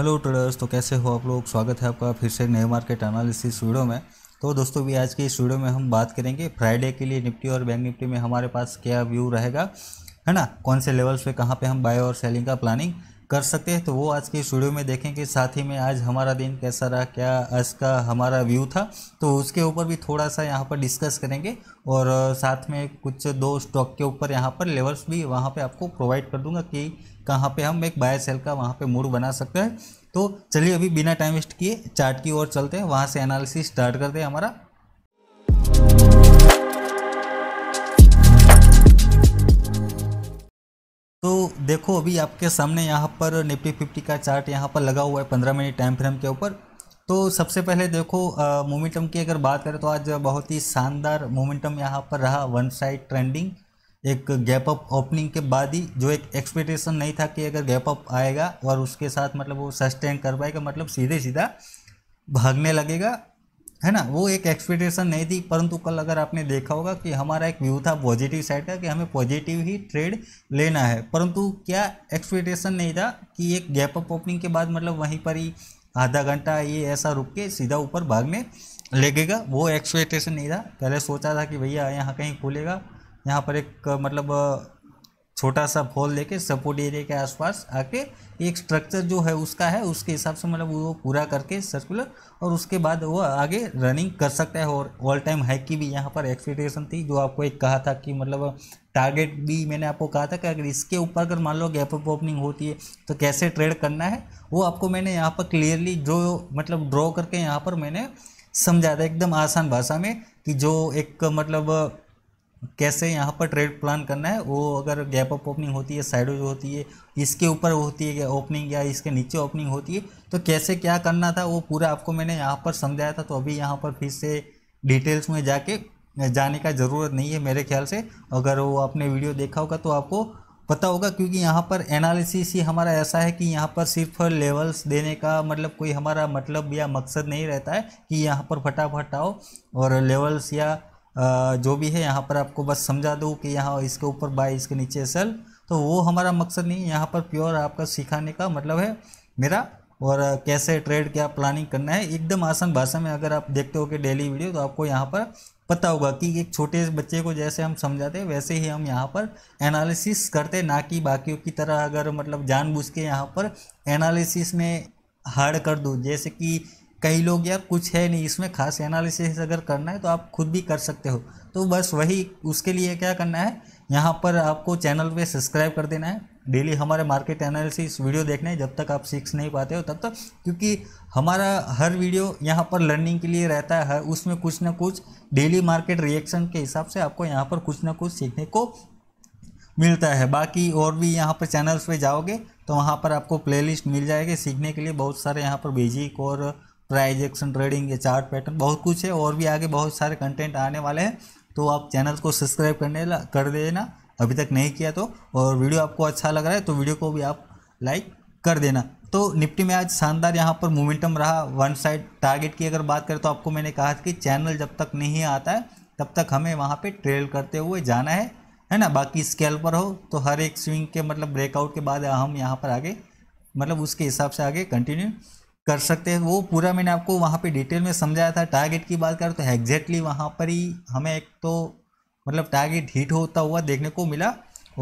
hello traders तो कैसे हो आप लोग स्वागत है आपका फिर से नए मार्केट एनालिसिस वीडियो में तो दोस्तों भी आज के इस वीडियो में हम बात करेंगे फ्राइडे के लिए निफ्टी और बैंक निफ्टी में हमारे पास क्या व्यू रहेगा है ना कौन से लेवल्स पे कहाँ पे हम बाय और सेलिंग का प्लानिंग कर सकते हैं तो वो आज के इस वीडियो में देखेंगे साथ ही में आज हमारा दिन कैसा रहा क्या आज का हमारा व्यू था तो उसके ऊपर भी थोड़ा सा यहाँ पर डिस्कस करेंगे और साथ में कुछ दो स्टॉक के ऊपर यहाँ पर लेवल्स भी वहाँ पर आपको प्रोवाइड कर दूंगा कि कहाँ पे हम एक बाय सेल का वहाँ पे मूड बना सकते हैं तो चलिए अभी बिना टाइम वेस्ट किए चार्ट की ओर चलते हैं वहाँ से एनालिसिस स्टार्ट करते हैं हमारा तो देखो अभी आपके सामने यहाँ पर निफ्टी फिफ्टी का चार्ट यहाँ पर लगा हुआ है पंद्रह मिनट टाइम फ्रेम के ऊपर तो सबसे पहले देखो मोमेंटम की अगर बात करें तो आज बहुत ही शानदार मोमेंटम यहाँ पर रहा वन साइड ट्रेंडिंग एक गैप अप ओपनिंग के बाद ही जो एक एक्सपेक्टेशन नहीं था कि अगर गैप अप आएगा और उसके साथ मतलब वो सस्टेन कर पाएगा मतलब सीधे सीधा भागने लगेगा है ना वो एक एक्सपेक्टेशन नहीं थी परंतु कल अगर आपने देखा होगा कि हमारा एक व्यू था पॉजिटिव साइड का कि हमें पॉजिटिव ही ट्रेड लेना है परंतु क्या एक्सपेक्टेशन नहीं था कि एक गैप अप ओपनिंग के बाद मतलब वहीं पर ही आधा घंटा ये ऐसा रुक के सीधा ऊपर भागने लगेगा वो एक्सपेक्टेशन नहीं था पहले सोचा था कि भैया यहाँ कहीं खुलेगा यहाँ पर एक मतलब छोटा सा होल लेके सपोर्ट एरिया के आसपास आके एक स्ट्रक्चर जो है उसका है उसके हिसाब से मतलब वो पूरा करके सर्कुलर और उसके बाद वो आगे रनिंग कर सकता है और ऑल टाइम हाइक की भी यहाँ पर एक्सपेक्टेशन थी जो आपको एक कहा था कि मतलब टारगेट भी मैंने आपको कहा था कि अगर इसके ऊपर अगर मान लो गैप अप ओपनिंग होती है तो कैसे ट्रेड करना है वो आपको मैंने यहाँ पर क्लियरली जो मतलब ड्रॉ करके यहाँ पर मैंने समझा था एकदम आसान भाषा में कि जो एक मतलब कैसे यहाँ पर ट्रेड प्लान करना है वो अगर गैप अप ओपनिंग होती है साइड जो होती है इसके ऊपर होती है ओपनिंग या इसके नीचे ओपनिंग होती है तो कैसे क्या करना था वो पूरा आपको मैंने यहाँ पर समझाया था तो अभी यहाँ पर फिर से डिटेल्स में जाके जाने का ज़रूरत नहीं है मेरे ख्याल से अगर वो आपने वीडियो देखा होगा तो आपको पता होगा क्योंकि यहाँ पर एनालिसिस ही हमारा ऐसा है कि यहाँ पर सिर्फ लेवल्स देने का मतलब कोई हमारा मतलब या मकसद नहीं रहता है कि यहाँ पर फटाफट आओ और लेवल्स या जो भी है यहाँ पर आपको बस समझा दूँ कि यहाँ इसके ऊपर बाय इसके नीचे सेल तो वो हमारा मकसद नहीं यहाँ पर प्योर आपका सिखाने का मतलब है मेरा और कैसे ट्रेड क्या प्लानिंग करना है एकदम आसान भाषा में अगर आप देखते हो कि डेली वीडियो तो आपको यहाँ पर पता होगा कि एक छोटे बच्चे को जैसे हम समझाते हैं वैसे ही हम यहाँ पर एनालिसिस करते ना कि बाकियों की तरह अगर मतलब जानबूझ के यहाँ पर एनालिसिस में हार्ड कर दूँ जैसे कि कई लोग यार कुछ है नहीं इसमें खास एनालिसिस अगर करना है तो आप खुद भी कर सकते हो तो बस वही उसके लिए क्या करना है यहाँ पर आपको चैनल पे सब्सक्राइब कर देना है डेली हमारे मार्केट एनालिसिस वीडियो देखना है जब तक आप सीख नहीं पाते हो तब तक क्योंकि हमारा हर वीडियो यहाँ पर लर्निंग के लिए रहता है उसमें कुछ ना कुछ डेली मार्केट रिएक्शन के हिसाब से आपको यहाँ पर कुछ ना कुछ सीखने को मिलता है बाकी और भी यहाँ पर चैनल्स पे जाओगे तो वहाँ पर आपको प्लेलिस्ट मिल जाएगी सीखने के लिए बहुत सारे यहाँ पर बेजिक और प्राइज एक्शन ट्रेडिंग या चार्ट पैटर्न बहुत कुछ है और भी आगे बहुत सारे कंटेंट आने वाले हैं तो आप चैनल को सब्सक्राइब करने कर देना अभी तक नहीं किया तो और वीडियो आपको अच्छा लग रहा है तो वीडियो को भी आप लाइक कर देना तो निफ्टी में आज शानदार यहाँ पर मोमेंटम रहा वन साइड टारगेट की अगर बात करें तो आपको मैंने कहा कि चैनल जब तक नहीं आता है तब तक हमें वहाँ पे ट्रेल करते हुए जाना है है ना बाकी स्केल पर हो तो हर एक स्विंग के मतलब ब्रेकआउट के बाद हम यहाँ पर आगे मतलब उसके हिसाब से आगे कंटिन्यू कर सकते हैं वो पूरा मैंने आपको वहाँ पे डिटेल में समझाया था टारगेट की बात करें तो एग्जैक्टली वहाँ पर ही हमें एक तो मतलब टारगेट हिट होता हुआ देखने को मिला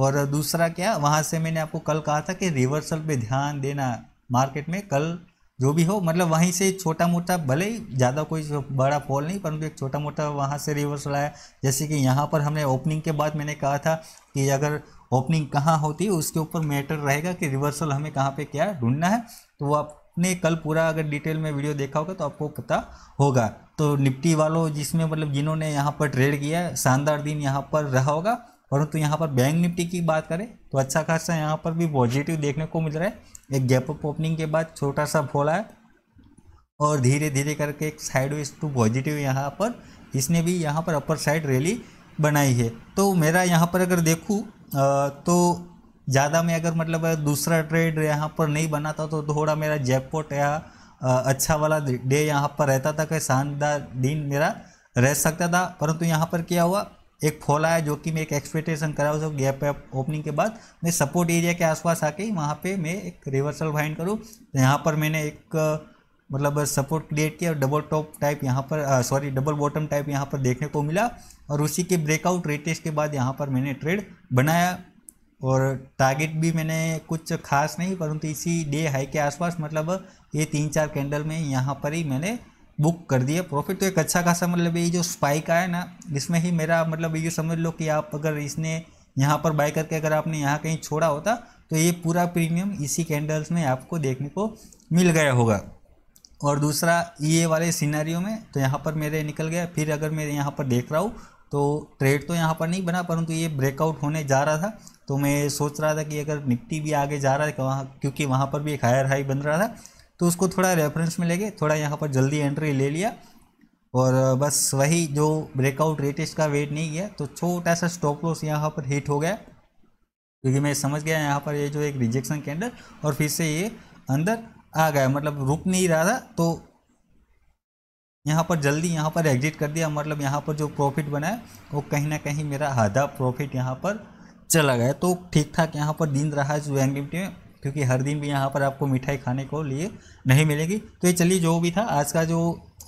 और दूसरा क्या वहाँ से मैंने आपको कल कहा था कि रिवर्सल पे ध्यान देना मार्केट में कल जो भी हो मतलब वहीं से छोटा मोटा भले ही ज़्यादा कोई बड़ा फॉल नहीं परंतु एक छोटा मोटा वहाँ से रिवर्सल आया जैसे कि यहाँ पर हमने ओपनिंग के बाद मैंने कहा था कि अगर ओपनिंग कहाँ होती है उसके ऊपर मैटर रहेगा कि रिवर्सल हमें कहाँ पे क्या ढूंढना है तो वो आप आपने कल पूरा अगर डिटेल में वीडियो देखा होगा तो आपको पता होगा तो निफ्टी वालों जिसमें मतलब जिन्होंने यहाँ पर ट्रेड किया है शानदार दिन यहाँ पर रहा होगा परंतु यहाँ पर बैंक निफ्टी की बात करें तो अच्छा खासा यहाँ पर भी पॉजिटिव देखने को मिल रहा है एक गैप अप ओपनिंग के बाद छोटा सा फोला है और धीरे धीरे करके एक साइड वेज टू पॉजिटिव यहाँ पर इसने भी यहाँ पर अपर साइड रैली बनाई है तो मेरा यहाँ पर अगर देखूँ तो ज़्यादा मैं अगर मतलब दूसरा ट्रेड यहाँ पर नहीं बनाता तो थोड़ा मेरा जैकपॉट या अच्छा वाला डे यहाँ पर रहता था कहीं शानदार दिन मेरा रह सकता था परंतु यहाँ पर क्या हुआ एक फॉल आया जो कि मैं एक एक्सपेक्टेशन करा उस गैप ओपनिंग के बाद मैं सपोर्ट एरिया के आसपास आके वहाँ पे मैं एक रिवर्सल फाइंड करूँ यहाँ पर मैंने एक मतलब सपोर्ट क्रिएट किया और डबल टॉप टाइप यहाँ पर सॉरी डबल बॉटम टाइप यहाँ पर देखने को मिला और उसी के ब्रेकआउट रेटेस के बाद यहाँ पर मैंने ट्रेड बनाया और टारगेट भी मैंने कुछ खास नहीं परंतु इसी डे हाई के आसपास मतलब ये तीन चार कैंडल में यहाँ पर ही मैंने बुक कर दिया प्रॉफिट तो एक अच्छा खासा मतलब ये जो स्पाइक आया ना इसमें ही मेरा मतलब ये समझ लो कि आप अगर इसने यहाँ पर बाय करके अगर आपने यहाँ कहीं छोड़ा होता तो ये पूरा प्रीमियम इसी कैंडल्स में आपको देखने को मिल गया होगा और दूसरा ये वाले सिनारियों में तो यहाँ पर मेरे निकल गया फिर अगर मैं यहाँ पर देख रहा हूँ तो ट्रेड तो यहाँ पर नहीं बना परंतु ये ब्रेकआउट होने जा रहा था तो मैं सोच रहा था कि अगर निफ्टी भी आगे जा रहा है तो वहाँ क्योंकि वहाँ पर भी एक हायर हाई बन रहा था तो उसको थोड़ा रेफरेंस में लेके थोड़ा यहाँ पर जल्दी एंट्री ले लिया और बस वही जो ब्रेकआउट रेटेस्ट का वेट नहीं किया तो छोटा सा स्टॉप लॉस यहाँ पर हिट हो गया क्योंकि मैं समझ गया यहाँ पर ये जो एक रिजेक्शन कैंडल और फिर से ये अंदर आ गया मतलब रुक नहीं रहा था तो यहाँ पर जल्दी यहाँ पर एग्जिट कर दिया मतलब यहाँ पर जो प्रॉफिट बना है वो कहीं ना कहीं मेरा आधा प्रॉफिट यहाँ पर चला गया तो ठीक ठाक यहाँ पर दिन रहा जो बैंक निफ्टी में क्योंकि हर दिन भी यहाँ पर आपको मिठाई खाने को लिए नहीं मिलेगी तो ये चलिए जो भी था आज का जो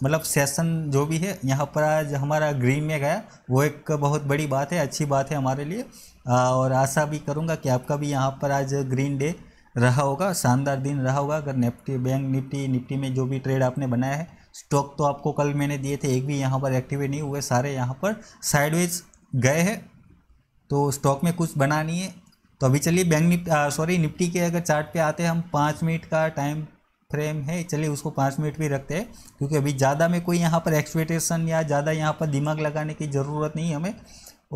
मतलब सेशन जो भी है यहाँ पर आज हमारा ग्रीन में गया वो एक बहुत बड़ी बात है अच्छी बात है हमारे लिए और आशा भी करूँगा कि आपका भी यहाँ पर आज ग्रीन डे रहा होगा शानदार दिन रहा होगा अगर निफ्टी बैंक निफ्टी निफ्टी में जो भी ट्रेड आपने बनाया है स्टॉक तो आपको कल मैंने दिए थे एक भी यहाँ पर एक्टिवेट नहीं हुए सारे यहाँ पर साइडवेज गए हैं तो स्टॉक में कुछ बना नहीं है तो अभी चलिए बैंक निफ्ट सॉरी निफ्टी के अगर चार्ट पे आते हैं हम पाँच मिनट का टाइम फ्रेम है चलिए उसको पाँच मिनट भी रखते हैं क्योंकि अभी ज़्यादा में कोई यहाँ पर एक्सपेक्टेशन या ज़्यादा यहाँ पर दिमाग लगाने की ज़रूरत नहीं हमें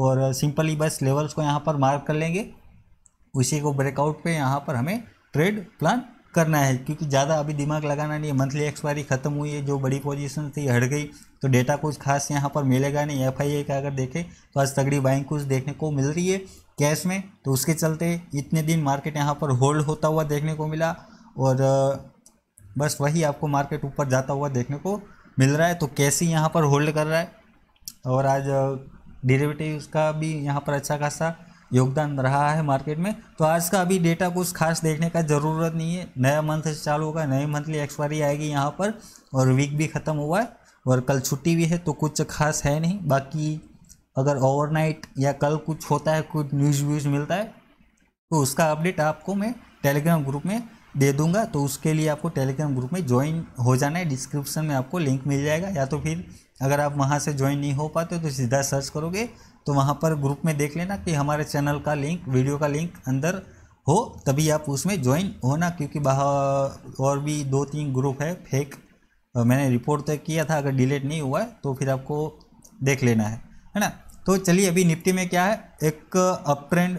और सिंपली बस लेवल्स को यहाँ पर मार्क कर लेंगे उसी को ब्रेकआउट पे यहाँ पर हमें ट्रेड प्लान करना है क्योंकि ज़्यादा अभी दिमाग लगाना नहीं है मंथली एक्सपायरी खत्म हुई है जो बड़ी पोजीशन थी हट गई तो डेटा कुछ खास यहाँ पर मिलेगा नहीं एफ आई का अगर देखें तो आज तगड़ी बाइंग कुछ देखने को मिल रही है कैश में तो उसके चलते इतने दिन मार्केट यहाँ पर होल्ड होता हुआ देखने को मिला और बस वही आपको मार्केट ऊपर जाता हुआ देखने को मिल रहा है तो कैसे यहाँ पर होल्ड कर रहा है और आज डिरेवेटिव्स का भी यहाँ पर अच्छा खासा योगदान रहा है मार्केट में तो आज का अभी डेटा कुछ खास देखने का ज़रूरत नहीं है नया मंथ चालू होगा नई मंथली एक्सपायरी आएगी यहाँ पर और वीक भी ख़त्म हुआ है और कल छुट्टी भी है तो कुछ खास है नहीं बाकी अगर ओवरनाइट या कल कुछ होता है कुछ न्यूज़ व्यूज़ मिलता है तो उसका अपडेट आपको मैं टेलीग्राम ग्रुप में दे दूंगा तो उसके लिए आपको टेलीग्राम ग्रुप में ज्वाइन हो जाना है डिस्क्रिप्शन में आपको लिंक मिल जाएगा या तो फिर अगर आप वहाँ से ज्वाइन नहीं हो पाते तो सीधा सर्च करोगे तो वहाँ पर ग्रुप में देख लेना कि हमारे चैनल का लिंक वीडियो का लिंक अंदर हो तभी आप उसमें ज्वाइन होना क्योंकि बाहर और भी दो तीन ग्रुप है फेक मैंने रिपोर्ट तो किया था अगर डिलीट नहीं हुआ है तो फिर आपको देख लेना है है ना तो चलिए अभी निफ्टी में क्या है एक up trend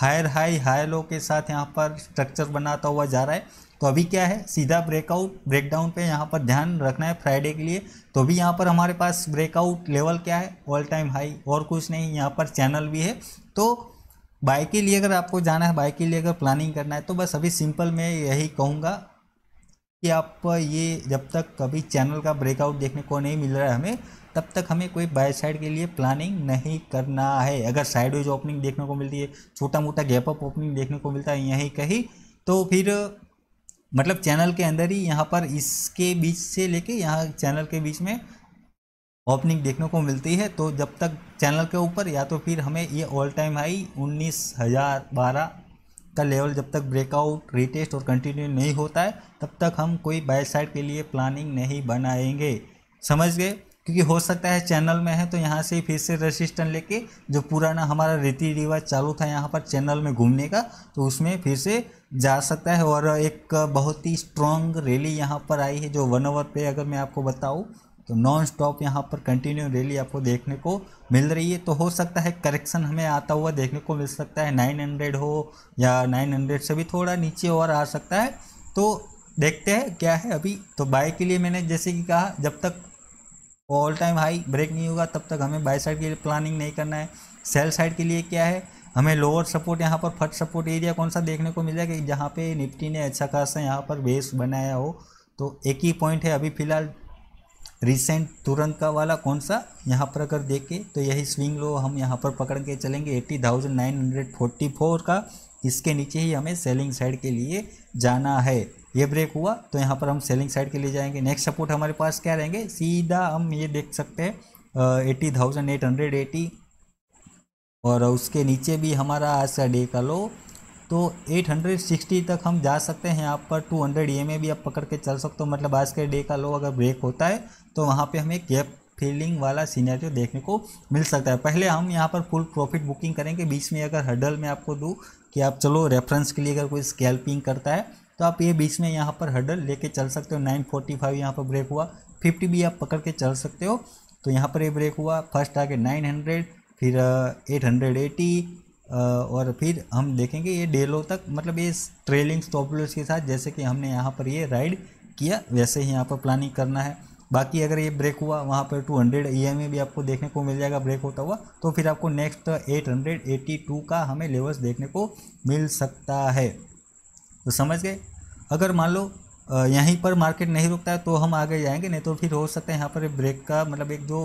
higher high higher low के साथ यहाँ पर स्ट्रक्चर बनाता हुआ जा रहा है तो अभी क्या है सीधा ब्रेकआउट ब्रेकडाउन पे यहाँ पर ध्यान रखना है फ्राइडे के लिए तो अभी यहाँ पर हमारे पास ब्रेकआउट लेवल क्या है ऑल टाइम हाई और कुछ नहीं यहाँ पर चैनल भी है तो बाइक के लिए अगर आपको जाना है बाइक के लिए अगर प्लानिंग करना है तो बस अभी सिंपल मैं यही कहूँगा कि आप ये जब तक कभी चैनल का ब्रेकआउट देखने को नहीं मिल रहा है हमें तब तक हमें कोई बाय साइड के लिए प्लानिंग नहीं करना है अगर साइडवेज ओपनिंग देखने को मिलती है छोटा मोटा गैप अप ओपनिंग देखने को मिलता है यहीं कहीं तो फिर मतलब चैनल के अंदर ही यहाँ पर इसके बीच से लेके यहाँ चैनल के बीच में ओपनिंग देखने को मिलती है तो जब तक चैनल के ऊपर या तो फिर हमें ये ऑल टाइम हाई उन्नीस हज़ार बारह का लेवल जब तक ब्रेकआउट रिटेस्ट और कंटिन्यू नहीं होता है तब तक हम कोई बाय साइड के लिए प्लानिंग नहीं बनाएंगे समझ गए क्योंकि हो सकता है चैनल में है तो यहाँ से ही फिर से रजिस्टर लेके जो पुराना हमारा रीति रिवाज चालू था यहाँ पर चैनल में घूमने का तो उसमें फिर से जा सकता है और एक बहुत ही स्ट्रॉन्ग रैली यहाँ पर आई है जो वन ओवर पे अगर मैं आपको बताऊँ तो नॉन स्टॉप यहाँ पर कंटिन्यू रैली आपको देखने को मिल रही है तो हो सकता है करेक्शन हमें आता हुआ देखने को मिल सकता है हंड्रेड हो या हंड्रेड से भी थोड़ा नीचे और आ सकता है तो देखते हैं क्या है अभी तो बाय के लिए मैंने जैसे कि कहा जब तक ऑल टाइम हाई ब्रेक नहीं होगा तब तक हमें बाय साइड के लिए प्लानिंग नहीं करना है सेल साइड के लिए क्या है हमें लोअर सपोर्ट यहाँ पर फर्स्ट सपोर्ट एरिया कौन सा देखने को मिल जाएगा जहाँ पे निफ्टी ने अच्छा खासा यहाँ पर बेस बनाया हो तो एक ही पॉइंट है अभी फ़िलहाल रिसेंट तुरंत का वाला कौन सा यहाँ पर अगर देख के तो यही स्विंग लो हम यहाँ पर पकड़ के चलेंगे eighty thousand nine hundred forty four का इसके नीचे ही हमें सेलिंग साइड के लिए जाना है ये ब्रेक हुआ तो यहाँ पर हम सेलिंग साइड के लिए जाएंगे नेक्स्ट सपोर्ट हमारे पास क्या रहेंगे सीधा हम ये देख सकते हैं eighty thousand eight hundred eighty और उसके नीचे भी हमारा आज का डे का लो तो 860 तक हम जा सकते हैं यहाँ पर 200 हंड्रेड ई भी आप पकड़ के चल सकते हो मतलब आज के डे का लो अगर ब्रेक होता है तो वहाँ पे हमें गैप फीलिंग वाला सीनरियो देखने को मिल सकता है पहले हम यहाँ पर फुल प्रॉफिट बुकिंग करेंगे बीच में अगर हडल में आपको दूँ कि आप चलो रेफरेंस के लिए अगर कोई स्कैल्पिंग करता है तो आप ये बीच में यहाँ पर हर्डल लेके चल सकते हो नाइन फोर्टी फाइव यहाँ पर ब्रेक हुआ फिफ्टी भी आप पकड़ के चल सकते हो तो यहाँ पर ये ब्रेक हुआ फर्स्ट आगे नाइन हंड्रेड फिर एट हंड्रेड एटी और फिर हम देखेंगे ये डेलो तक मतलब ये ट्रेलिंग स्टॉप लॉस के साथ जैसे कि हमने यहाँ पर ये राइड किया वैसे ही यहाँ पर प्लानिंग करना है बाकी अगर ये ब्रेक हुआ वहाँ पर टू हंड्रेड ई भी आपको देखने को मिल जाएगा ब्रेक होता हुआ तो फिर आपको next eight hundred eighty two का हमें लेवल्स देखने को मिल सकता है तो समझ गए अगर मान लो यहीं पर मार्केट नहीं रुकता है तो हम आगे जाएंगे नहीं तो फिर हो सकता है यहाँ पर ब्रेक का मतलब एक दो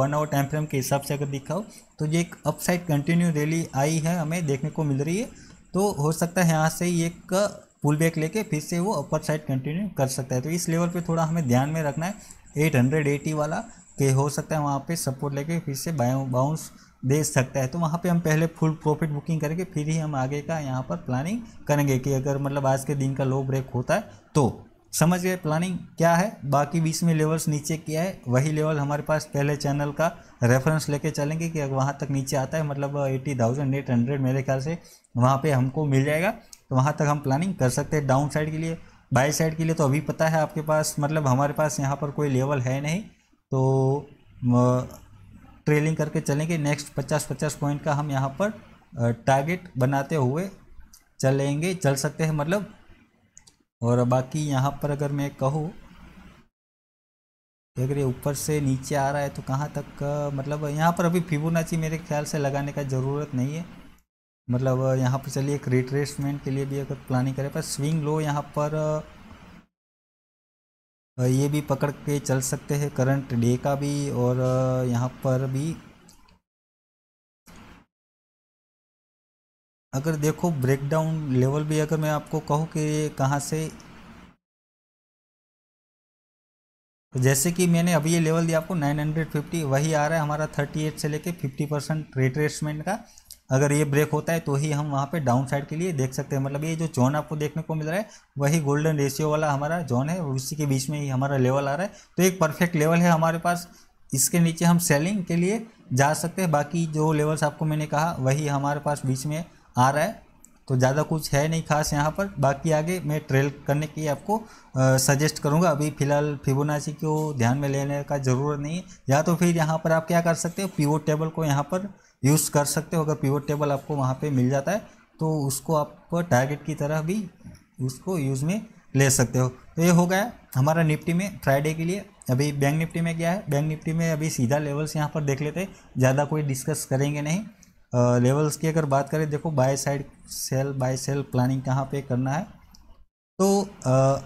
वन आवर टाइम फ्रेम के हिसाब से अगर दिखाओ तो ये एक अपसाइड कंटिन्यू रैली आई है हमें देखने को मिल रही है तो हो सकता है यहाँ से ही एक पुल बैक लेके फिर से वो अपर साइड कंटिन्यू कर सकता है तो इस लेवल पर थोड़ा हमें ध्यान में रखना है एट हंड्रेड एटी वाला कि हो सकता है वहाँ पर सपोर्ट लेके फिर से बाउंस भेज सकता है तो वहाँ पे हम पहले फुल प्रॉफिट बुकिंग करेंगे फिर ही हम आगे का यहाँ पर प्लानिंग करेंगे कि अगर मतलब आज के दिन का लो ब्रेक होता है तो समझ गए प्लानिंग क्या है बाकी बीच में लेवल्स नीचे किया है वही लेवल हमारे पास पहले चैनल का रेफरेंस लेके चलेंगे कि अगर वहाँ तक नीचे आता है मतलब एट्टी थाउजेंड एट हंड्रेड मेरे ख्याल से वहाँ पे हमको मिल जाएगा तो वहाँ तक हम प्लानिंग कर सकते हैं डाउन साइड के लिए बाई साइड के लिए तो अभी पता है आपके पास मतलब हमारे पास यहाँ पर कोई लेवल है नहीं तो ट्रेलिंग करके चलेंगे नेक्स्ट पचास पचास पॉइंट का हम यहाँ पर टारगेट बनाते हुए चलेंगे चल सकते हैं मतलब और बाकी यहाँ पर अगर मैं कहूँ अगर ये ऊपर से नीचे आ रहा है तो कहाँ तक मतलब यहाँ पर अभी फिबोनाची मेरे ख्याल से लगाने का ज़रूरत नहीं है मतलब यहाँ पर चलिए एक रिट्रेसमेंट के लिए भी अगर प्लानिंग करें पर स्विंग लो यहाँ पर ये भी पकड़ के चल सकते हैं करंट डे का भी और यहाँ पर भी अगर देखो ब्रेकडाउन लेवल भी अगर मैं आपको कहूँ कि कहाँ से जैसे कि मैंने अभी ये लेवल दिया आपको 950 वही आ रहा है हमारा 38 से लेके 50 परसेंट रेट्रेसमेंट का अगर ये ब्रेक होता है तो ही हम वहाँ पे डाउन साइड के लिए देख सकते हैं मतलब ये जो जोन आपको देखने को मिल रहा है वही गोल्डन रेशियो वाला हमारा जोन है उसी के बीच में ही हमारा लेवल आ रहा है तो एक परफेक्ट लेवल है हमारे पास इसके नीचे हम सेलिंग के लिए जा सकते हैं बाकी जो लेवल्स आपको मैंने कहा वही हमारे पास बीच में आ रहा है तो ज़्यादा कुछ है नहीं खास यहाँ पर बाकी आगे मैं ट्रेल करने की आपको आ, सजेस्ट करूँगा अभी फ़िलहाल फिबोनाची को ध्यान में लेने का ज़रूरत नहीं है या तो फिर यहाँ पर आप क्या कर सकते हो पीओ टेबल को यहाँ पर यूज़ कर सकते हो अगर पिवट टेबल आपको वहाँ पे मिल जाता है तो उसको आप टारगेट की तरह भी उसको यूज़ में ले सकते हो तो ये हो गया हमारा निफ्टी में फ्राइडे के लिए अभी बैंक निफ्टी में क्या है बैंक निफ्टी में अभी सीधा लेवल्स यहाँ पर देख लेते ज़्यादा कोई डिस्कस करेंगे नहीं आ, लेवल्स की अगर बात करें देखो buy side sell buy sell planning कहाँ पर करना है तो आ,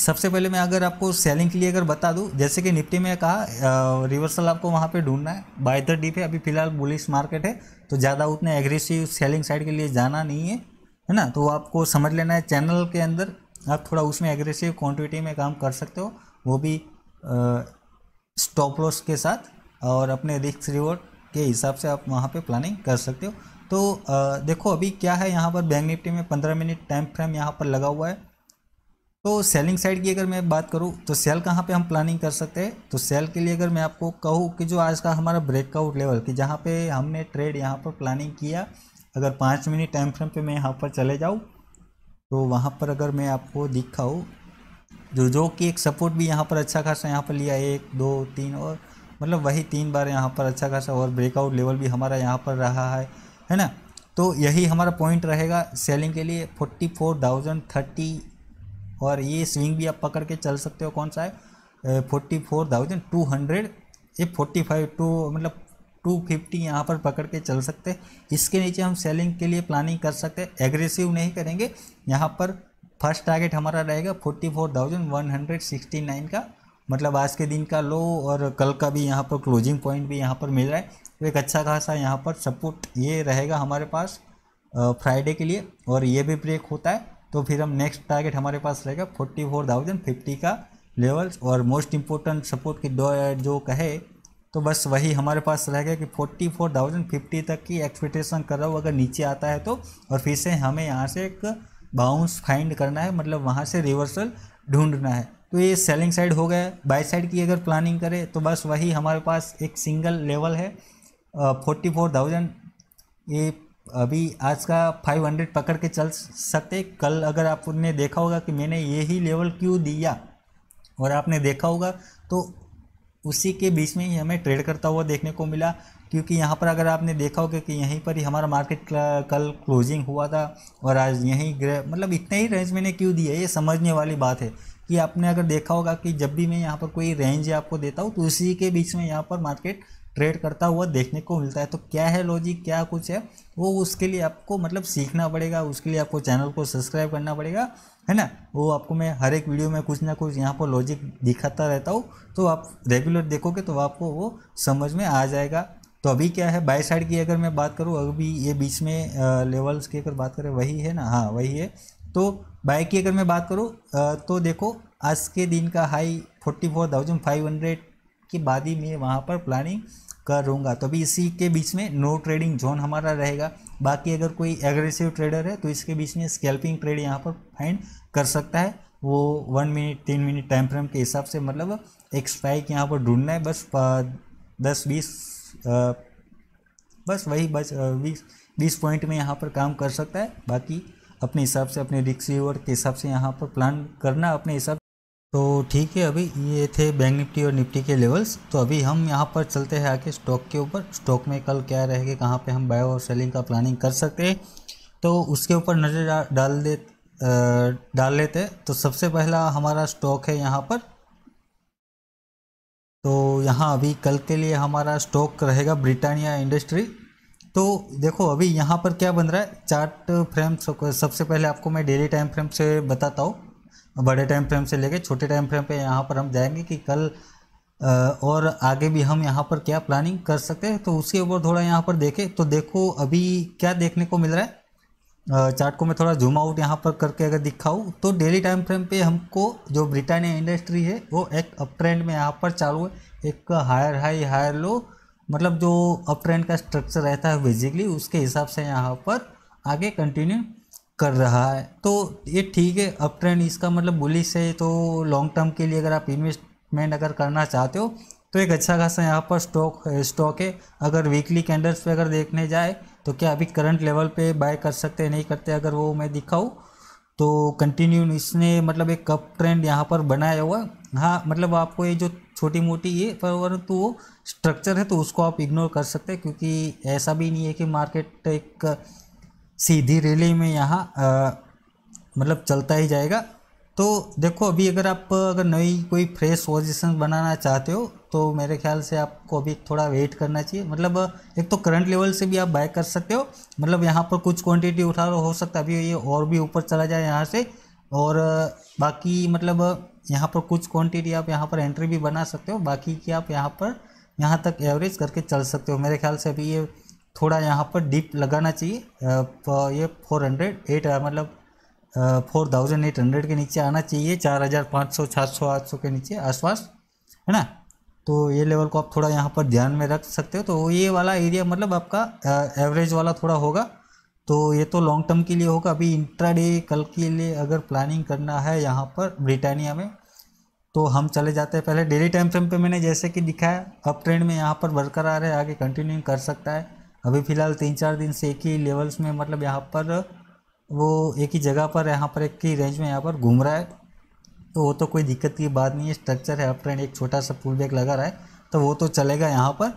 सबसे पहले मैं अगर आपको सेलिंग के लिए अगर बता दूं जैसे कि निफ्टी में कहा रिवर्सल आपको वहाँ पे ढूंढना है बाय द डीप है अभी फिलहाल बुलिस मार्केट है तो ज़्यादा उतने एग्रेसिव सेलिंग साइड के लिए जाना नहीं है है ना तो आपको समझ लेना है चैनल के अंदर आप थोड़ा उसमें एग्रेसिव क्वान्टिटी में काम कर सकते हो वो भी स्टॉप लॉस के साथ और अपने रिक्स रिवॉर्ड के हिसाब से आप वहाँ पर प्लानिंग कर सकते हो तो आ, देखो अभी क्या है यहाँ पर बैंक निफ्टी में पंद्रह मिनट टाइम फ्रेम यहाँ पर लगा हुआ है तो सेलिंग साइड की अगर मैं बात करूँ तो सेल कहाँ पे हम प्लानिंग कर सकते हैं तो सेल के लिए अगर मैं आपको कहूँ कि जो आज का हमारा ब्रेकआउट लेवल कि जहाँ पे हमने ट्रेड यहाँ पर प्लानिंग किया अगर पाँच मिनट टाइम फ्रेम पे मैं यहाँ पर चले जाऊँ तो वहाँ पर अगर मैं आपको दिखाऊँ जो जो कि एक सपोर्ट भी यहाँ पर अच्छा खासा यहाँ पर लिया एक दो तीन और मतलब वही तीन बार यहाँ पर अच्छा खासा और ब्रेकआउट लेवल भी हमारा यहाँ पर रहा है है ना तो यही हमारा पॉइंट रहेगा सेलिंग के लिए फोर्टी फोर थाउजेंड थर्टी और ये स्विंग भी आप पकड़ के चल सकते हो कौन सा है forty four thousand two hundred ये फोर्टी फाइव टू मतलब टू फिफ्टी यहाँ पर पकड़ के चल सकते इसके नीचे हम सेलिंग के लिए प्लानिंग कर सकते हैं एग्रेसिव नहीं करेंगे यहाँ पर फर्स्ट टारगेट हमारा रहेगा forty four thousand one hundred sixty nine का मतलब आज के दिन का लो और कल का भी यहाँ पर क्लोजिंग पॉइंट भी यहाँ पर मिल रहा है तो एक अच्छा खासा यहाँ पर सपोर्ट ये रहेगा हमारे पास फ्राइडे के लिए और ये भी ब्रेक होता है तो फिर हम नेक्स्ट टारगेट हमारे पास रहेगा फोर्टी फोर थाउजेंड फिफ्टी का लेवल्स और मोस्ट इम्पोर्टेंट सपोर्ट की जो कहे तो बस वही हमारे पास रहेगा कि फोर्टी फोर थाउजेंड फिफ्टी तक की एक्सपेक्टेशन कर रहा हूँ अगर नीचे आता है तो और फिर से हमें यहाँ से एक बाउंस फाइंड करना है मतलब वहाँ से रिवर्सल ढूंढना है तो ये सेलिंग साइड हो गया बाई साइड की अगर प्लानिंग करें तो बस वही हमारे पास एक सिंगल लेवल है फोर्टी फोर थाउजेंड ये अभी आज का 500 पकड़ के चल सकते कल अगर आपने देखा होगा कि मैंने यही लेवल क्यों दिया और आपने देखा होगा तो उसी के बीच में ही हमें ट्रेड करता हुआ देखने को मिला क्योंकि यहाँ पर अगर आपने देखा होगा कि यहीं पर ही हमारा मार्केट कल क्लोजिंग हुआ था और आज यहीं मतलब इतने ही रेंज मैंने क्यों दिया ये समझने वाली बात है कि आपने अगर देखा होगा कि जब भी मैं यहाँ पर कोई रेंज आपको देता हूँ तो उसी के बीच में यहाँ पर मार्केट ट्रेड करता हुआ देखने को मिलता है तो क्या है लॉजिक क्या कुछ है वो उसके लिए आपको मतलब सीखना पड़ेगा उसके लिए आपको चैनल को सब्सक्राइब करना पड़ेगा है ना वो आपको मैं हर एक वीडियो में कुछ ना कुछ यहाँ पर लॉजिक दिखाता रहता हूँ तो आप रेगुलर देखोगे तो आपको वो समझ में आ जाएगा तो अभी क्या है बाई साइड की अगर मैं बात करूँ अभी ये बीच में लेवल्स की अगर बात करें वही है ना हाँ वही है तो बाय की अगर मैं बात करूँ तो देखो आज के दिन का high forty four thousand five hundred के बाद ही मैं वहाँ पर प्लानिंग करूँगा तो अभी इसी के बीच में नो ट्रेडिंग जोन हमारा रहेगा बाकी अगर कोई एग्रेसिव ट्रेडर है तो इसके बीच में स्कैल्पिंग ट्रेड यहाँ पर फाइंड कर सकता है वो वन मिनट तीन मिनट टाइम फ्रेम के हिसाब से मतलब एक स्ट्राइक यहाँ पर ढूंढना है बस दस बीस बस वही बस बीस बीस पॉइंट में यहाँ पर काम कर सकता है बाकी अपने हिसाब से अपने रिक्सीवर के हिसाब से यहाँ पर प्लान करना अपने हिसाब तो ठीक है अभी ये थे बैंक निफ्टी और निफ्टी के लेवल्स तो अभी हम यहाँ पर चलते हैं आके स्टॉक के ऊपर स्टॉक में कल क्या रहेगा कहाँ पे हम बाय और सेलिंग का प्लानिंग कर सकते हैं तो उसके ऊपर नज़र डाल दे डाल लेते तो सबसे पहला हमारा स्टॉक है यहाँ पर तो यहाँ अभी कल के लिए हमारा स्टॉक रहेगा ब्रिटानिया इंडस्ट्री तो देखो अभी यहाँ पर क्या बन रहा है चार्ट फ्रेम सबसे पहले आपको मैं डेली टाइम फ्रेम से बताता हूँ बड़े टाइम फ्रेम से लेके छोटे टाइम फ्रेम पे यहाँ पर हम जाएंगे कि कल और आगे भी हम यहाँ पर क्या प्लानिंग कर सकते हैं तो उसके ऊपर थोड़ा यहाँ पर देखें तो देखो अभी क्या देखने को मिल रहा है चार्ट को मैं थोड़ा जूम आउट यहाँ पर करके अगर दिखाऊँ तो डेली टाइम फ्रेम पे हमको जो ब्रिटानिया इंडस्ट्री है वो एक अप ट्रेंड में यहाँ पर चालू है एक हायर हाई हायर लो मतलब जो अप ट्रेंड का स्ट्रक्चर रहता है बेसिकली उसके हिसाब से यहाँ पर आगे कंटिन्यू कर रहा है तो ये ठीक है अप ट्रेंड इसका मतलब बुलिस है तो लॉन्ग टर्म के लिए अगर आप इन्वेस्टमेंट अगर करना चाहते हो तो एक अच्छा खासा यहाँ पर स्टॉक स्टॉक है अगर वीकली कैंडल्स पे अगर देखने जाए तो क्या अभी करंट लेवल पे बाय कर सकते नहीं करते अगर वो मैं दिखाऊँ तो कंटिन्यू इसने मतलब एक अप ट्रेंड यहाँ पर बनाया हुआ हाँ मतलब आपको ये जो छोटी मोटी ये परंतु वो स्ट्रक्चर है तो उसको आप इग्नोर कर सकते हैं क्योंकि ऐसा भी नहीं है कि मार्केट एक सीधी रैली में यहाँ मतलब चलता ही जाएगा तो देखो अभी अगर आप अगर नई कोई फ्रेश पोजिशन बनाना चाहते हो तो मेरे ख्याल से आपको अभी थोड़ा वेट करना चाहिए मतलब एक तो करंट लेवल से भी आप बाय कर सकते हो मतलब यहाँ पर कुछ क्वांटिटी उठा लो हो सकता है अभी ये और भी ऊपर चला जाए यहाँ से और बाकी मतलब यहाँ पर कुछ क्वांटिटी आप यहाँ पर एंट्री भी बना सकते हो बाकी की आप यहाँ पर यहाँ तक एवरेज करके चल सकते हो मेरे ख्याल से अभी ये थोड़ा यहाँ पर डीप लगाना चाहिए ये फोर हंड्रेड एट मतलब फोर थाउजेंड एट हंड्रेड के नीचे आना चाहिए चार हज़ार पाँच सौ सात सौ आठ सौ के नीचे आसपास है ना तो ये लेवल को आप थोड़ा यहाँ पर ध्यान में रख सकते हो तो ये वाला एरिया मतलब आपका एवरेज वाला थोड़ा होगा तो ये तो लॉन्ग टर्म के लिए होगा अभी इंट्रा डे कल के लिए अगर प्लानिंग करना है यहाँ पर ब्रिटानिया में तो हम चले जाते हैं पहले डेली टाइम फ्रेम पे मैंने जैसे कि दिखाया अप ट्रेंड में यहाँ पर बरकरार है आगे कंटिन्यू कर सकता है अभी फ़िलहाल तीन चार दिन से एक ही लेवल्स में मतलब यहाँ पर वो एक ही जगह पर यहाँ पर एक ही रेंज में यहाँ पर घूम रहा है तो वो तो कोई दिक्कत की बात नहीं है स्ट्रक्चर है अप ट्रेंड एक छोटा सा पुल बैक लगा रहा है तो वो तो चलेगा यहाँ पर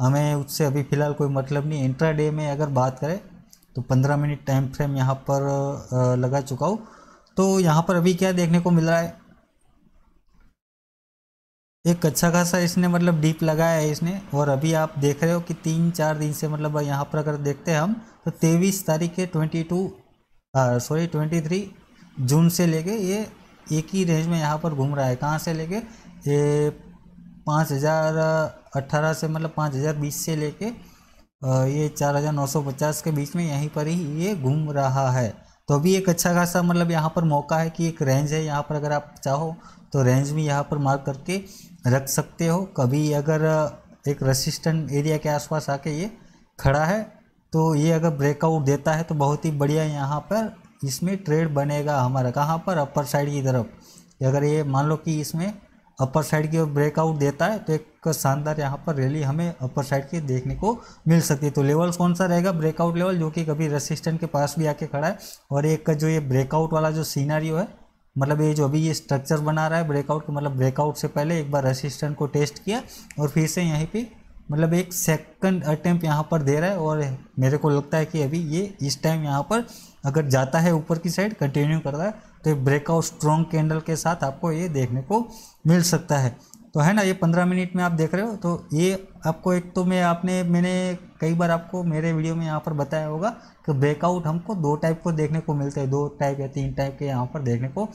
हमें उससे अभी फ़िलहाल कोई मतलब नहीं इंट्रा डे में अगर बात करें तो पंद्रह मिनट टाइम फ्रेम यहाँ पर लगा चुका हूँ तो यहाँ पर अभी क्या देखने को मिल रहा है एक अच्छा खासा इसने मतलब डीप लगाया है इसने और अभी आप देख रहे हो कि तीन चार दिन से मतलब यहाँ पर अगर देखते हैं हम तो तेईस तारीख के twenty two sorry twenty three June से लेके ये एक ही रेंज में यहाँ पर घूम रहा है कहाँ से लेके ये पाँच हज़ार अट्ठारह से मतलब पाँच हज़ार बीस से लेके ये चार हज़ार नौ सौ पचास के बीच में यहीं पर ही ये घूम रहा है तो अभी एक अच्छा खासा मतलब यहाँ पर मौका है कि एक रेंज है यहाँ पर अगर आप चाहो तो रेंज भी यहाँ पर मार्क करके रख सकते हो कभी अगर एक रसिस्टेंट एरिया के आसपास आके ये खड़ा है तो ये अगर ब्रेकआउट देता है तो बहुत ही बढ़िया यहाँ पर इसमें ट्रेड बनेगा हमारा कहाँ पर अपर साइड की तरफ अगर ये मान लो कि इसमें अपर साइड की ब्रेकआउट देता है तो एक शानदार यहाँ पर रैली हमें अपर साइड की देखने को मिल सकती है तो लेवल कौन सा रहेगा ब्रेकआउट लेवल जो कि कभी रेसिस्टेंट के पास भी आके खड़ा है और एक जो ये ब्रेकआउट वाला जो सीनारियो है मतलब ये जो अभी ये स्ट्रक्चर बना रहा है ब्रेकआउट मतलब ब्रेकआउट से पहले एक बार रेसिस्टेंट को टेस्ट किया और फिर से यहीं पर मतलब एक सेकंड अटैम्प यहाँ पर दे रहा है और मेरे को लगता है कि अभी ये इस टाइम यहाँ पर अगर जाता है ऊपर की साइड कंटिन्यू करता है तो ये ब्रेकआउट स्ट्रॉन्ग कैंडल के साथ आपको ये देखने को मिल सकता है तो है ना ये पंद्रह मिनट में आप देख रहे हो तो ये आपको एक तो मैं आपने मैंने कई बार आपको मेरे वीडियो में यहाँ पर बताया होगा कि ब्रेकआउट हमको दो टाइप को देखने को मिलते हैं दो टाइप या तीन टाइप के यहाँ पर देखने को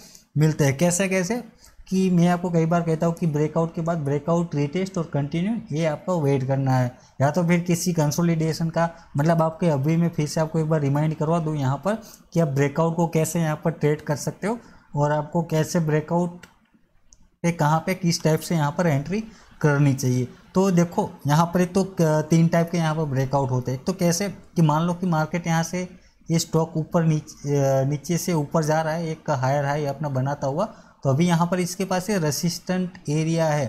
मिलते हैं कैसे कैसे कि मैं आपको कई बार कहता हूँ कि ब्रेकआउट के बाद ब्रेकआउट रिटेस्ट और कंटिन्यू ये आपको वेट करना है या तो फिर किसी कंसोलिडेशन का मतलब आपके अभी मैं फिर से आपको एक बार रिमाइंड करवा दूँ यहाँ पर कि आप ब्रेकआउट को कैसे यहाँ पर ट्रेड कर सकते हो और आपको कैसे ब्रेकआउट पे कहाँ पे किस टाइप से यहाँ पर एंट्री करनी चाहिए तो देखो यहाँ पर तो तीन टाइप के यहाँ पर ब्रेकआउट होते हैं तो कैसे कि मान लो कि मार्केट यहाँ से ये यह स्टॉक ऊपर नीचे नीचे से ऊपर जा रहा है एक हायर हाई अपना बनाता हुआ तो अभी यहाँ पर इसके पास ये रेसिस्टेंट एरिया है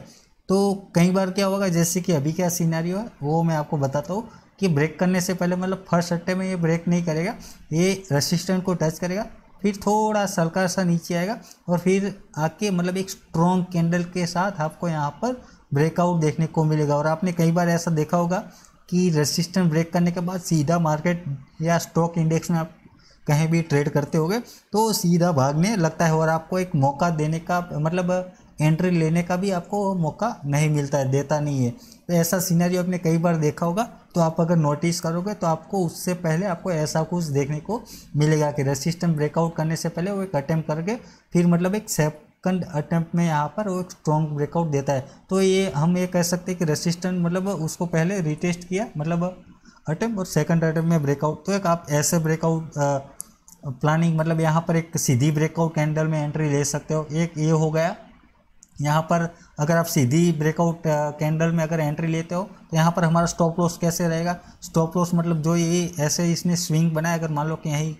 तो कई बार क्या होगा जैसे कि अभी क्या सीनारी है वो मैं आपको बताता हूँ कि ब्रेक करने से पहले मतलब फर्स्ट सट्टे में ये ब्रेक नहीं करेगा ये रेसिस्टेंट को टच करेगा फिर थोड़ा सलका सा नीचे आएगा और फिर आके मतलब एक स्ट्रॉन्ग कैंडल के साथ आपको यहाँ पर ब्रेकआउट देखने को मिलेगा और आपने कई बार ऐसा देखा होगा कि रेसिस्टेंट ब्रेक करने के बाद सीधा मार्केट या स्टॉक इंडेक्स में आप कहीं भी ट्रेड करते होगे तो सीधा भागने लगता है और आपको एक मौका देने का मतलब एंट्री लेने का भी आपको मौका नहीं मिलता है देता नहीं है तो ऐसा सीनरी आपने कई बार देखा होगा तो आप अगर नोटिस करोगे तो आपको उससे पहले आपको ऐसा कुछ देखने को मिलेगा कि रेसिस्टेंट ब्रेकआउट करने से पहले वो एक अटैम्प्ट करके फिर मतलब एक सेकंड अटैम्प्ट में यहाँ पर वो एक स्ट्रॉन्ग ब्रेकआउट देता है तो ये हम ये कह सकते हैं कि रेसिस्टेंट मतलब उसको पहले रिटेस्ट किया मतलब अटैम्प और सेकंड अटैम्प में ब्रेकआउट तो एक आप ऐसे ब्रेकआउट प्लानिंग मतलब यहाँ पर एक सीधी ब्रेकआउट कैंडल में एंट्री ले सकते हो एक ये हो गया यहाँ पर अगर आप सीधी ब्रेकआउट कैंडल में अगर एंट्री लेते हो तो यहाँ पर हमारा स्टॉप लॉस कैसे रहेगा स्टॉप लॉस मतलब जो ये ऐसे इसने स्विंग बनाया अगर मान लो कि यहीं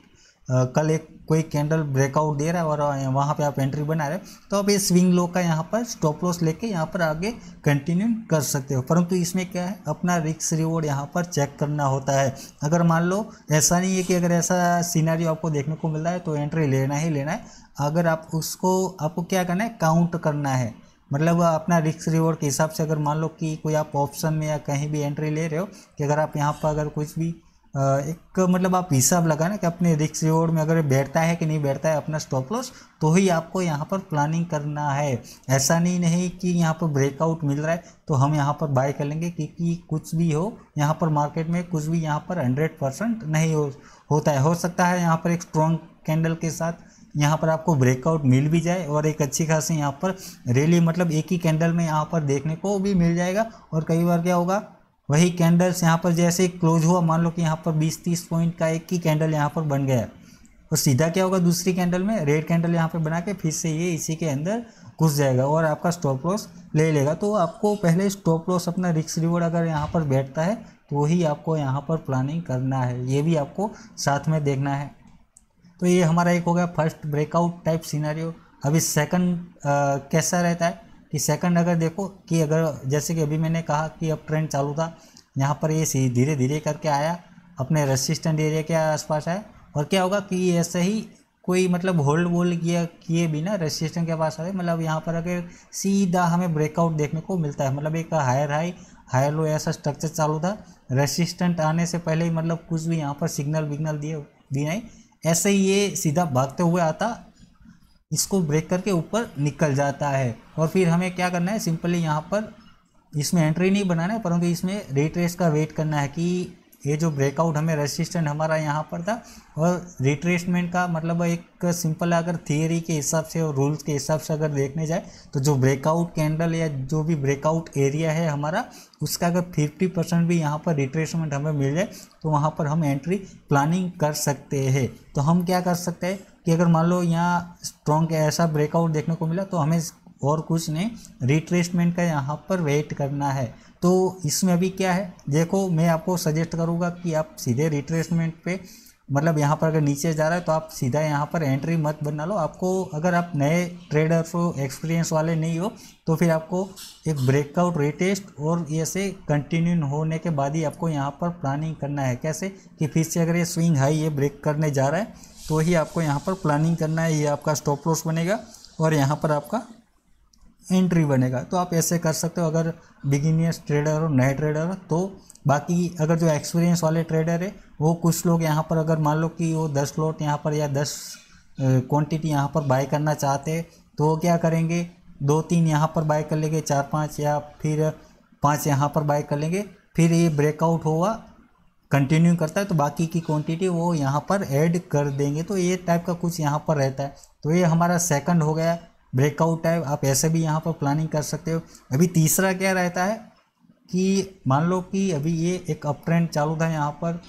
कल एक कोई कैंडल ब्रेकआउट दे रहा है और वहाँ पे आप एंट्री बना रहे हैं तो आप ये स्विंग लो का यहाँ पर स्टॉप लॉस लेके यहाँ पर आगे कंटिन्यू कर सकते हो परंतु इसमें क्या है अपना रिक्स रिवॉर्ड यहाँ पर चेक करना होता है अगर मान लो ऐसा नहीं है कि अगर ऐसा सीनारी आपको देखने को मिल रहा है तो एंट्री लेना ही लेना है अगर आप उसको आपको क्या करना है काउंट करना है मतलब अपना रिक्स रिवॉर्ड के हिसाब से अगर मान लो कि कोई आप ऑप्शन में या कहीं भी एंट्री ले रहे हो कि अगर आप यहाँ पर अगर कुछ भी एक मतलब आप हिसाब लगाना कि अपने रिक्स रिवॉर्ड में अगर बैठता है कि नहीं बैठता है अपना स्टॉप लॉस तो ही आपको यहाँ पर प्लानिंग करना है ऐसा नहीं नहीं कि यहाँ पर ब्रेकआउट मिल रहा है तो हम यहाँ पर बाय कर लेंगे क्योंकि कुछ भी हो यहाँ पर मार्केट में कुछ भी यहाँ पर हंड्रेड परसेंट नहीं हो, होता है हो सकता है यहाँ पर एक स्ट्रॉन्ग कैंडल के साथ यहाँ पर आपको ब्रेकआउट मिल भी जाए और एक अच्छी खासी यहाँ पर रैली मतलब एक ही कैंडल में यहाँ पर देखने को भी मिल जाएगा और कई बार क्या होगा वही कैंडल्स यहाँ पर जैसे क्लोज हुआ मान लो कि यहाँ पर 20-30 पॉइंट का एक ही कैंडल यहाँ पर बन गया और तो सीधा क्या होगा दूसरी कैंडल में रेड कैंडल यहाँ पर बना के फिर से ये इसी के अंदर घुस जाएगा और आपका स्टॉप लॉस ले लेगा तो आपको पहले स्टॉप लॉस अपना रिक्स रिवॉर्ड अगर यहाँ पर बैठता है तो ही आपको यहाँ पर प्लानिंग करना है ये भी आपको साथ में देखना है तो ये हमारा एक हो गया फर्स्ट ब्रेकआउट टाइप सीनारी अभी सेकंड कैसा रहता है कि सेकंड अगर देखो कि अगर जैसे कि अभी मैंने कहा कि अब ट्रेंड चालू था यहाँ पर ये धीरे धीरे करके आया अपने रेसिस्टेंट एरिया के आसपास आया और क्या होगा कि ऐसे ही कोई मतलब होल्ड वोल्ड किया किए बिना रेसिस्टेंट के पास आए मतलब यहाँ पर अगर सीधा हमें ब्रेकआउट देखने को मिलता है मतलब एक हायर हाई हायर लो ऐसा स्ट्रक्चर चालू था रेसिस्टेंट आने से पहले ही मतलब कुछ भी यहाँ पर सिग्नल विग्नल दिए भी नहीं ऐसे ही ये सीधा भागते हुए आता इसको ब्रेक करके ऊपर निकल जाता है और फिर हमें क्या करना है सिंपली यहाँ पर इसमें एंट्री नहीं बनाना है परंतु इसमें रिट्रेस का वेट करना है कि ये जो ब्रेकआउट हमें रेसिस्टेंट हमारा यहाँ पर था और रिट्रेसमेंट का मतलब एक सिंपल अगर थियरी के हिसाब से और रूल्स के हिसाब से अगर देखने जाए तो जो ब्रेकआउट कैंडल या जो भी ब्रेकआउट एरिया है हमारा उसका अगर फिफ्टी परसेंट भी यहाँ पर रिट्रेसमेंट हमें मिल जाए तो वहाँ पर हम एंट्री प्लानिंग कर सकते हैं तो हम क्या कर सकते हैं कि अगर मान लो यहाँ स्ट्रॉन्ग ऐसा ब्रेकआउट देखने को मिला तो हमें और कुछ नहीं रिट्रेसमेंट का यहाँ पर वेट करना है तो इसमें अभी क्या है देखो मैं आपको सजेस्ट करूँगा कि आप सीधे रिट्रेसमेंट पे मतलब यहाँ पर अगर नीचे जा रहा है तो आप सीधा यहाँ पर एंट्री मत बना लो आपको अगर आप नए ट्रेडर हो एक्सपीरियंस वाले नहीं हो तो फिर आपको एक ब्रेकआउट रिटेस्ट और ऐसे कंटिन्यू होने के बाद ही आपको यहाँ पर प्लानिंग करना है कैसे कि फिर से अगर ये स्विंग हाई ये ब्रेक करने जा रहा है तो ही आपको यहाँ पर प्लानिंग करना है ये आपका स्टॉप लॉस बनेगा और यहाँ पर आपका एंट्री बनेगा तो आप ऐसे कर सकते हो अगर बिगिनियर्स ट्रेडर हो नए ट्रेडर हो तो बाकी अगर जो एक्सपीरियंस वाले ट्रेडर है वो कुछ लोग यहाँ पर अगर मान लो कि वो दस लॉट यहाँ पर या दस क्वांटिटी यहाँ पर बाय करना चाहते हैं तो वो क्या करेंगे दो तीन यहाँ पर बाय कर लेंगे चार पाँच या फिर पाँच यहाँ पर बाय कर लेंगे फिर ये ब्रेकआउट होगा कंटिन्यू करता है तो बाकी की क्वांटिटी वो यहाँ पर ऐड कर देंगे तो ये टाइप का कुछ यहाँ पर रहता है तो ये हमारा सेकंड हो गया ब्रेकआउट टाइप आप ऐसे भी यहाँ पर प्लानिंग कर सकते हो अभी तीसरा क्या रहता है कि मान लो कि अभी ये एक अप ट्रेंड चालू था यहाँ पर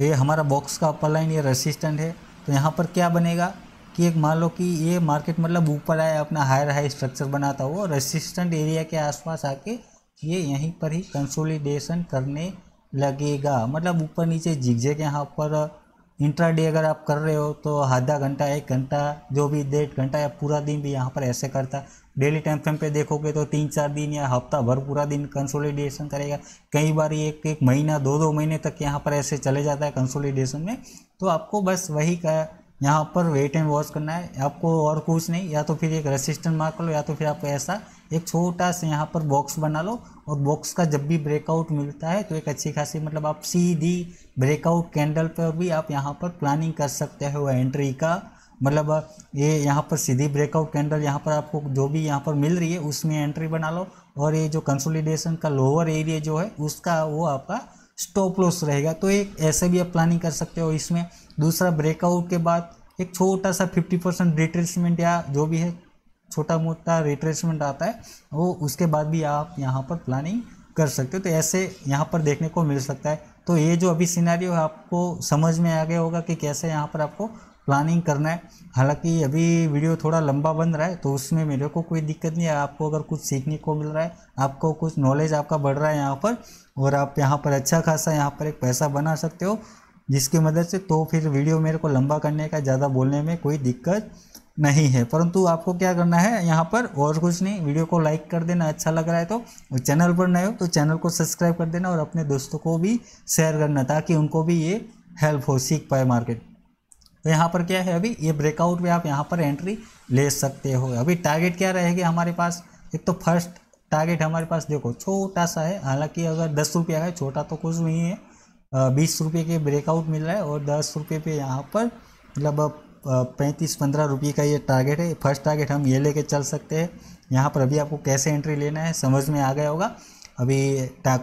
ये हमारा बॉक्स का अपर लाइन ये रेसिस्टेंट है तो यहाँ पर क्या बनेगा कि एक मान लो कि ये मार्केट मतलब ऊपर आए अपना हायर हाई स्ट्रक्चर बनाता हो रेसिस्टेंट एरिया के आसपास आके ये यहीं पर ही कंसोलिडेशन करने लगेगा मतलब ऊपर नीचे झिकझेक यहाँ पर इंट्रा डे अगर आप कर रहे हो तो आधा घंटा एक घंटा जो भी डेढ़ घंटा या पूरा दिन भी यहाँ पर ऐसे करता डेली टाइम फ्रेम पे देखोगे तो तीन चार दिन या हफ्ता भर पूरा दिन कंसोलिडेशन करेगा कई बार एक एक महीना दो दो महीने तक यहाँ पर ऐसे चले जाता है कंसोलिडेशन में तो आपको बस वही का यहाँ पर वेट एंड वॉच करना है आपको और कुछ नहीं या तो फिर एक रेसिस्टेंट मार्क लो या तो फिर आप ऐसा एक छोटा सा यहाँ पर बॉक्स बना लो और बॉक्स का जब भी ब्रेकआउट मिलता है तो एक अच्छी खासी मतलब आप सीधी ब्रेकआउट कैंडल पर भी आप यहाँ पर प्लानिंग कर सकते हो एंट्री का मतलब ये यहाँ पर सीधी ब्रेकआउट कैंडल यहाँ पर आपको जो भी यहाँ पर मिल रही है उसमें एंट्री बना लो और ये जो कंसोलिडेशन का लोअर एरिया जो है उसका वो आपका स्टॉप लॉस रहेगा तो एक ऐसे भी आप प्लानिंग कर सकते हो इसमें दूसरा ब्रेकआउट के बाद एक छोटा सा फिफ्टी परसेंट रिट्रेसमेंट या जो भी है छोटा मोटा रिट्रेसमेंट आता है वो उसके बाद भी आप यहाँ पर प्लानिंग कर सकते हो तो ऐसे यहाँ पर देखने को मिल सकता है तो ये जो अभी सीनारी है आपको समझ में आ गया होगा कि कैसे यहाँ पर आपको प्लानिंग करना है हालांकि अभी वीडियो थोड़ा लंबा बन रहा है तो उसमें मेरे को कोई दिक्कत नहीं है आपको अगर कुछ सीखने को मिल रहा है आपको कुछ नॉलेज आपका बढ़ रहा है यहाँ पर और आप यहाँ पर अच्छा खासा यहाँ पर एक पैसा बना सकते हो जिसकी मदद से तो फिर वीडियो मेरे को लंबा करने का ज़्यादा बोलने में कोई दिक्कत नहीं है परंतु आपको क्या करना है यहाँ पर और कुछ नहीं वीडियो को लाइक कर देना अच्छा लग रहा है तो और चैनल पर नए हो तो चैनल को सब्सक्राइब कर देना और अपने दोस्तों को भी शेयर करना ताकि उनको भी ये हेल्प हो सीख पाए मार्केट तो यहाँ पर क्या है अभी ये ब्रेकआउट में आप यहाँ पर एंट्री ले सकते हो अभी टारगेट क्या रहेगी हमारे पास एक तो फर्स्ट टारगेट हमारे पास देखो छोटा सा है हालांकि अगर दस रुपये है छोटा तो कुछ नहीं है बीस रुपये के ब्रेकआउट मिल रहा है और दस रुपये पे यहाँ पर मतलब पैंतीस पंद्रह रुपये का ये टारगेट है फर्स्ट टारगेट हम ये लेके चल सकते हैं यहाँ पर अभी आपको कैसे एंट्री लेना है समझ में आ गया होगा अभी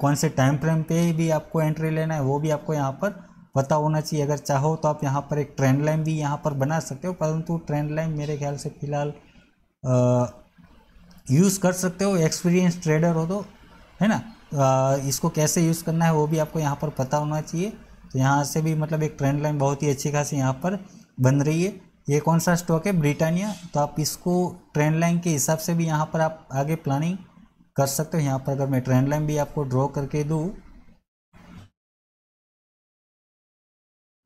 कौन से टाइम फ्रेम पर भी आपको एंट्री लेना है वो भी आपको यहाँ पर पता होना चाहिए अगर चाहो तो आप यहाँ पर एक ट्रेंड लाइन भी यहाँ पर बना सकते हो परंतु ट्रेंड लाइन मेरे ख्याल से फ़िलहाल यूज़ कर सकते हो एक्सपीरियंस ट्रेडर हो तो है ना आ, इसको कैसे यूज़ करना है वो भी आपको यहाँ पर पता होना चाहिए तो यहाँ से भी मतलब एक ट्रेंड लाइन बहुत ही अच्छी खासी यहाँ पर बन रही है ये कौन सा स्टॉक है ब्रिटानिया तो आप इसको ट्रेंड लाइन के हिसाब से भी यहाँ पर आप आगे प्लानिंग कर सकते हो यहाँ पर अगर मैं ट्रेंड लाइन भी आपको ड्रॉ करके दूँ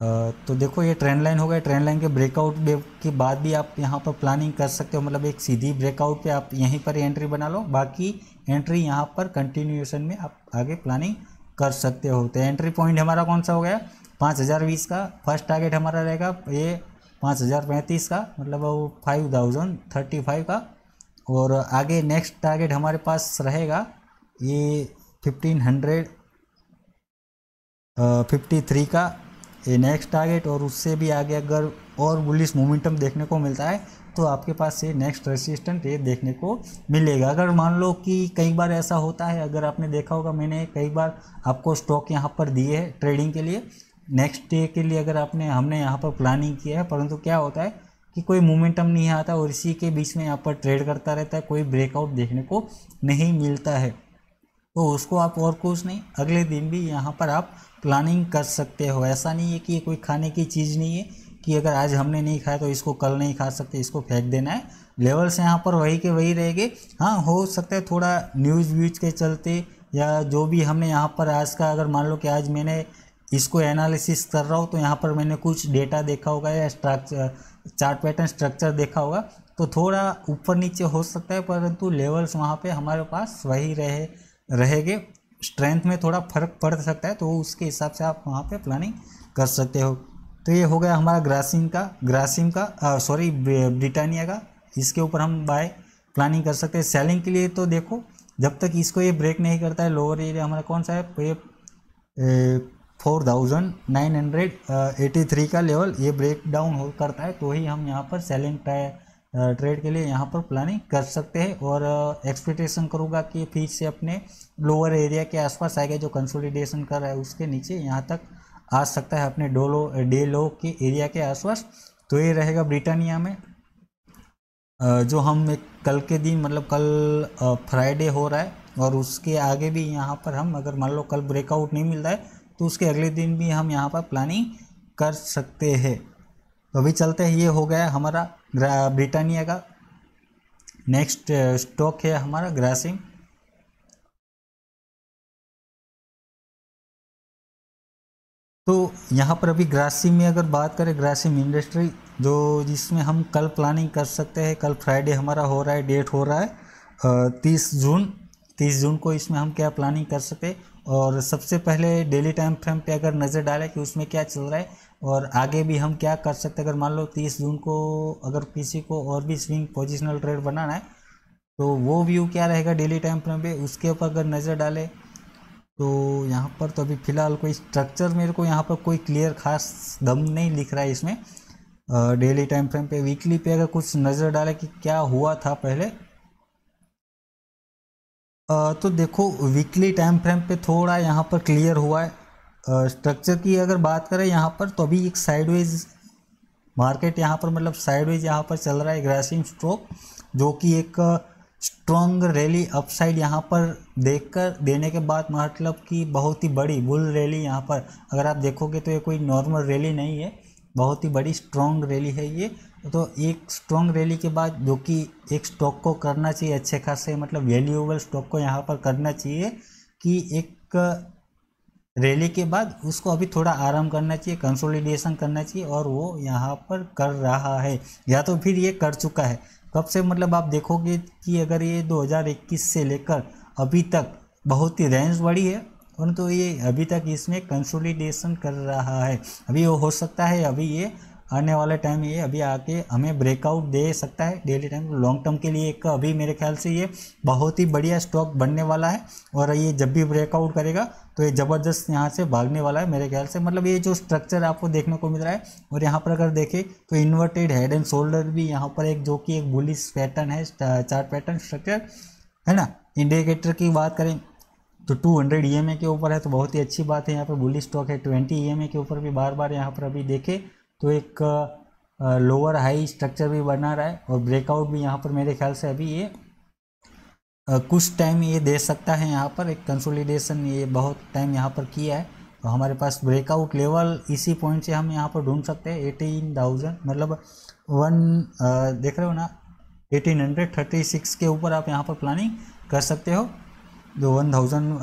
तो देखो ये ट्रेंड लाइन हो गया ट्रेंड लाइन के ब्रेकआउट के बाद भी आप यहाँ पर प्लानिंग कर सकते हो मतलब एक सीधी ब्रेकआउट पे आप यहीं पर एंट्री बना लो बाकी एंट्री यहाँ पर कंटिन्यूएशन में आप आगे प्लानिंग कर सकते हो तो एंट्री पॉइंट हमारा कौन सा हो गया पाँच हज़ार बीस का फर्स्ट टारगेट हमारा रहेगा ये पाँच हज़ार पैंतीस का मतलब वो फाइव थाउजेंड थर्टी फाइव का और आगे नेक्स्ट टारगेट हमारे पास रहेगा ये फिफ्टीन हंड्रेड फिफ्टी थ्री का ये नेक्स्ट टारगेट और उससे भी आगे अगर और बुलिस मोमेंटम देखने को मिलता है तो आपके पास ये नेक्स्ट रेसिस्टेंट ये देखने को मिलेगा अगर मान लो कि कई बार ऐसा होता है अगर आपने देखा होगा मैंने कई बार आपको स्टॉक यहाँ पर दिए है ट्रेडिंग के लिए नेक्स्ट डे के लिए अगर आपने हमने यहाँ पर प्लानिंग किया है परंतु क्या होता है कि कोई मोमेंटम नहीं आता और इसी के बीच में यहाँ पर ट्रेड करता रहता है कोई ब्रेकआउट देखने को नहीं मिलता है तो उसको आप और कुछ नहीं अगले दिन भी यहाँ पर आप प्लानिंग कर सकते हो ऐसा नहीं है कि ये कोई खाने की चीज़ नहीं है कि अगर आज हमने नहीं खाया तो इसको कल नहीं खा सकते इसको फेंक देना है लेवल्स यहाँ पर वही के वही रहेंगे हाँ हो सकता है थोड़ा न्यूज़ व्यूज के चलते या जो भी हमने यहाँ पर आज का अगर मान लो कि आज मैंने इसको एनालिसिस कर रहा हूँ तो यहाँ पर मैंने कुछ डेटा देखा होगा या स्ट्रक्चर चार्ट पैटर्न स्ट्रक्चर देखा होगा तो थोड़ा ऊपर नीचे हो सकता है परंतु लेवल्स वहाँ पे हमारे पास वही रहे रहेंगे स्ट्रेंथ में थोड़ा फर्क पड़ सकता है तो उसके हिसाब से आप वहाँ पे प्लानिंग कर सकते हो तो ये हो गया हमारा ग्रासिम का ग्रासिम का सॉरी ब्रिटानिया का इसके ऊपर हम बाय प्लानिंग कर सकते हैं सेलिंग के लिए तो देखो जब तक इसको ये ब्रेक नहीं करता है लोअर एरिया हमारा कौन सा है ये four thousand nine hundred eighty three का लेवल ये ब्रेक डाउन हो करता है तो ही हम यहाँ पर सेलिंग ट्राई ट्रेड के लिए यहाँ पर प्लानिंग कर सकते हैं और एक्सपेक्टेशन करूँगा कि फिर से अपने लोअर एरिया के आसपास आएगा जो कंसोलिडेशन कर रहा है उसके नीचे यहाँ तक आ सकता है अपने डोलो डे लो के एरिया के आसपास तो ये रहेगा ब्रिटानिया में जो हम एक कल के दिन मतलब कल फ्राइडे हो रहा है और उसके आगे भी यहाँ पर हम अगर मान लो कल ब्रेकआउट नहीं मिल रहा है तो उसके अगले दिन भी हम यहाँ पर प्लानिंग कर सकते हैं तो अभी चलते हैं ये हो गया हमारा ब्रिटानिया का नेक्स्ट स्टॉक uh, है हमारा ग्रासिम तो यहाँ पर अभी ग्रासिम में अगर बात करें ग्रासिम इंडस्ट्री जो जिसमें हम कल प्लानिंग कर सकते हैं कल फ्राइडे हमारा हो रहा है डेट हो रहा है तीस जून तीस जून को इसमें हम क्या प्लानिंग कर सकते और सबसे पहले डेली टाइम फ्रेम पे अगर नज़र डालें कि उसमें क्या चल रहा है और आगे भी हम क्या कर सकते हैं अगर मान लो तीस जून को अगर किसी को और भी स्विंग पोजिशनल ट्रेड बनाना है तो वो व्यू क्या रहेगा डेली टाइम फ्रेम पे उसके ऊपर अगर नज़र डाले तो यहाँ पर तो अभी फ़िलहाल कोई स्ट्रक्चर मेरे को यहाँ पर कोई क्लियर खास दम नहीं लिख रहा है इसमें डेली टाइम फ्रेम पे वीकली पे अगर कुछ नज़र डाले कि क्या हुआ था पहले आ, तो देखो वीकली टाइम फ्रेम पे थोड़ा यहाँ पर क्लियर हुआ है स्ट्रक्चर की अगर बात करें यहाँ पर तो अभी एक साइडवेज मार्केट यहाँ पर मतलब साइडवेज यहाँ पर चल रहा है ग्रासिंग स्ट्रोक जो कि एक स्ट्रॉन्ग रैली अपसाइड यहाँ पर देखकर देने के बाद मतलब कि बहुत ही बड़ी बुल रैली यहाँ पर अगर आप देखोगे तो ये कोई नॉर्मल रैली नहीं है बहुत ही बड़ी स्ट्रॉन्ग रैली है ये तो एक स्ट्रॉन्ग रैली के बाद जो कि एक स्टॉक को करना चाहिए अच्छे खासे मतलब वैल्यूएबल स्टॉक को यहाँ पर करना चाहिए कि एक रैली के बाद उसको अभी थोड़ा आराम करना चाहिए कंसोलिडेशन करना चाहिए और वो यहाँ पर कर रहा है या तो फिर ये कर चुका है कब से मतलब आप देखोगे कि अगर ये 2021 से लेकर अभी तक बहुत ही रेंज बढ़ी है परंतु तो ये अभी तक इसमें कंसोलिडेशन कर रहा है अभी वो हो सकता है अभी ये आने वाले टाइम ये अभी आके हमें ब्रेकआउट दे सकता है डेली टाइम लॉन्ग टर्म के लिए एक अभी मेरे ख्याल से ये बहुत ही बढ़िया स्टॉक बनने वाला है और ये जब भी ब्रेकआउट करेगा तो ये ज़बरदस्त यहाँ से भागने वाला है मेरे ख्याल से मतलब ये जो स्ट्रक्चर आपको देखने को मिल रहा है और यहाँ पर अगर देखें तो इन्वर्टेड हेड एंड शोल्डर भी यहाँ पर एक जो कि एक बुलिस पैटर्न है चार्ट पैटर्न स्ट्रक्चर है ना इंडिकेटर की बात करें तो 200 हंड्रेड e के ऊपर है तो बहुत ही अच्छी बात है यहाँ पर बुलिस स्टॉक है 20 ई e के ऊपर भी बार बार यहाँ पर अभी देखें तो एक लोअर हाई स्ट्रक्चर भी बना रहा है और ब्रेकआउट भी यहाँ पर मेरे ख्याल से अभी ये आ, कुछ टाइम ये दे सकता है यहाँ पर एक कंसोलिडेशन ये बहुत टाइम यहाँ पर किया है तो हमारे पास ब्रेकआउट लेवल इसी पॉइंट से हम यहाँ पर ढूंढ सकते हैं एटीन थाउजेंड मतलब वन आ, देख रहे हो ना एटीन हंड्रेड थर्टी सिक्स के ऊपर आप यहाँ पर प्लानिंग कर सकते हो जो one thousand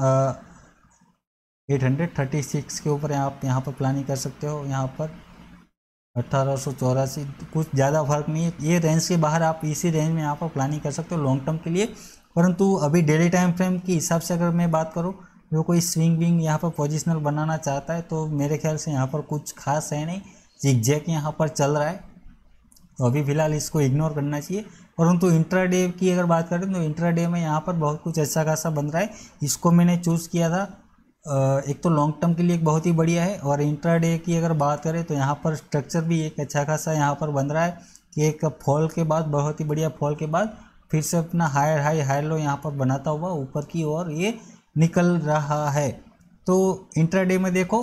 eight hundred thirty six के ऊपर आप यहाँ पर प्लानिंग कर सकते हो यहाँ पर अट्ठारह कुछ ज़्यादा फर्क नहीं है ये रेंज के बाहर आप इसी रेंज में आप प्लानिंग कर सकते हो लॉन्ग टर्म के लिए परंतु अभी डेली टाइम फ्रेम के हिसाब से अगर मैं बात करूँ जो कोई स्विंग विंग यहाँ पर पोजिशनल बनाना चाहता है तो मेरे ख्याल से यहाँ पर कुछ खास है नहीं जिग जैक यहाँ पर चल रहा है तो अभी फ़िलहाल इसको इग्नोर करना चाहिए परंतु इंट्रा की अगर बात करें तो इंट्रा में यहाँ पर बहुत कुछ अच्छा खासा बन रहा है इसको मैंने चूज़ किया था एक तो लॉन्ग टर्म के लिए एक बहुत ही बढ़िया है और इंट्रा की अगर बात करें तो यहाँ पर स्ट्रक्चर भी एक अच्छा खासा यहाँ पर बन रहा है कि एक फॉल के बाद बहुत ही बढ़िया फॉल के बाद फिर से अपना हायर हाई हायर लो यहाँ पर बनाता हुआ ऊपर की ओर ये निकल रहा है तो इंट्रा में देखो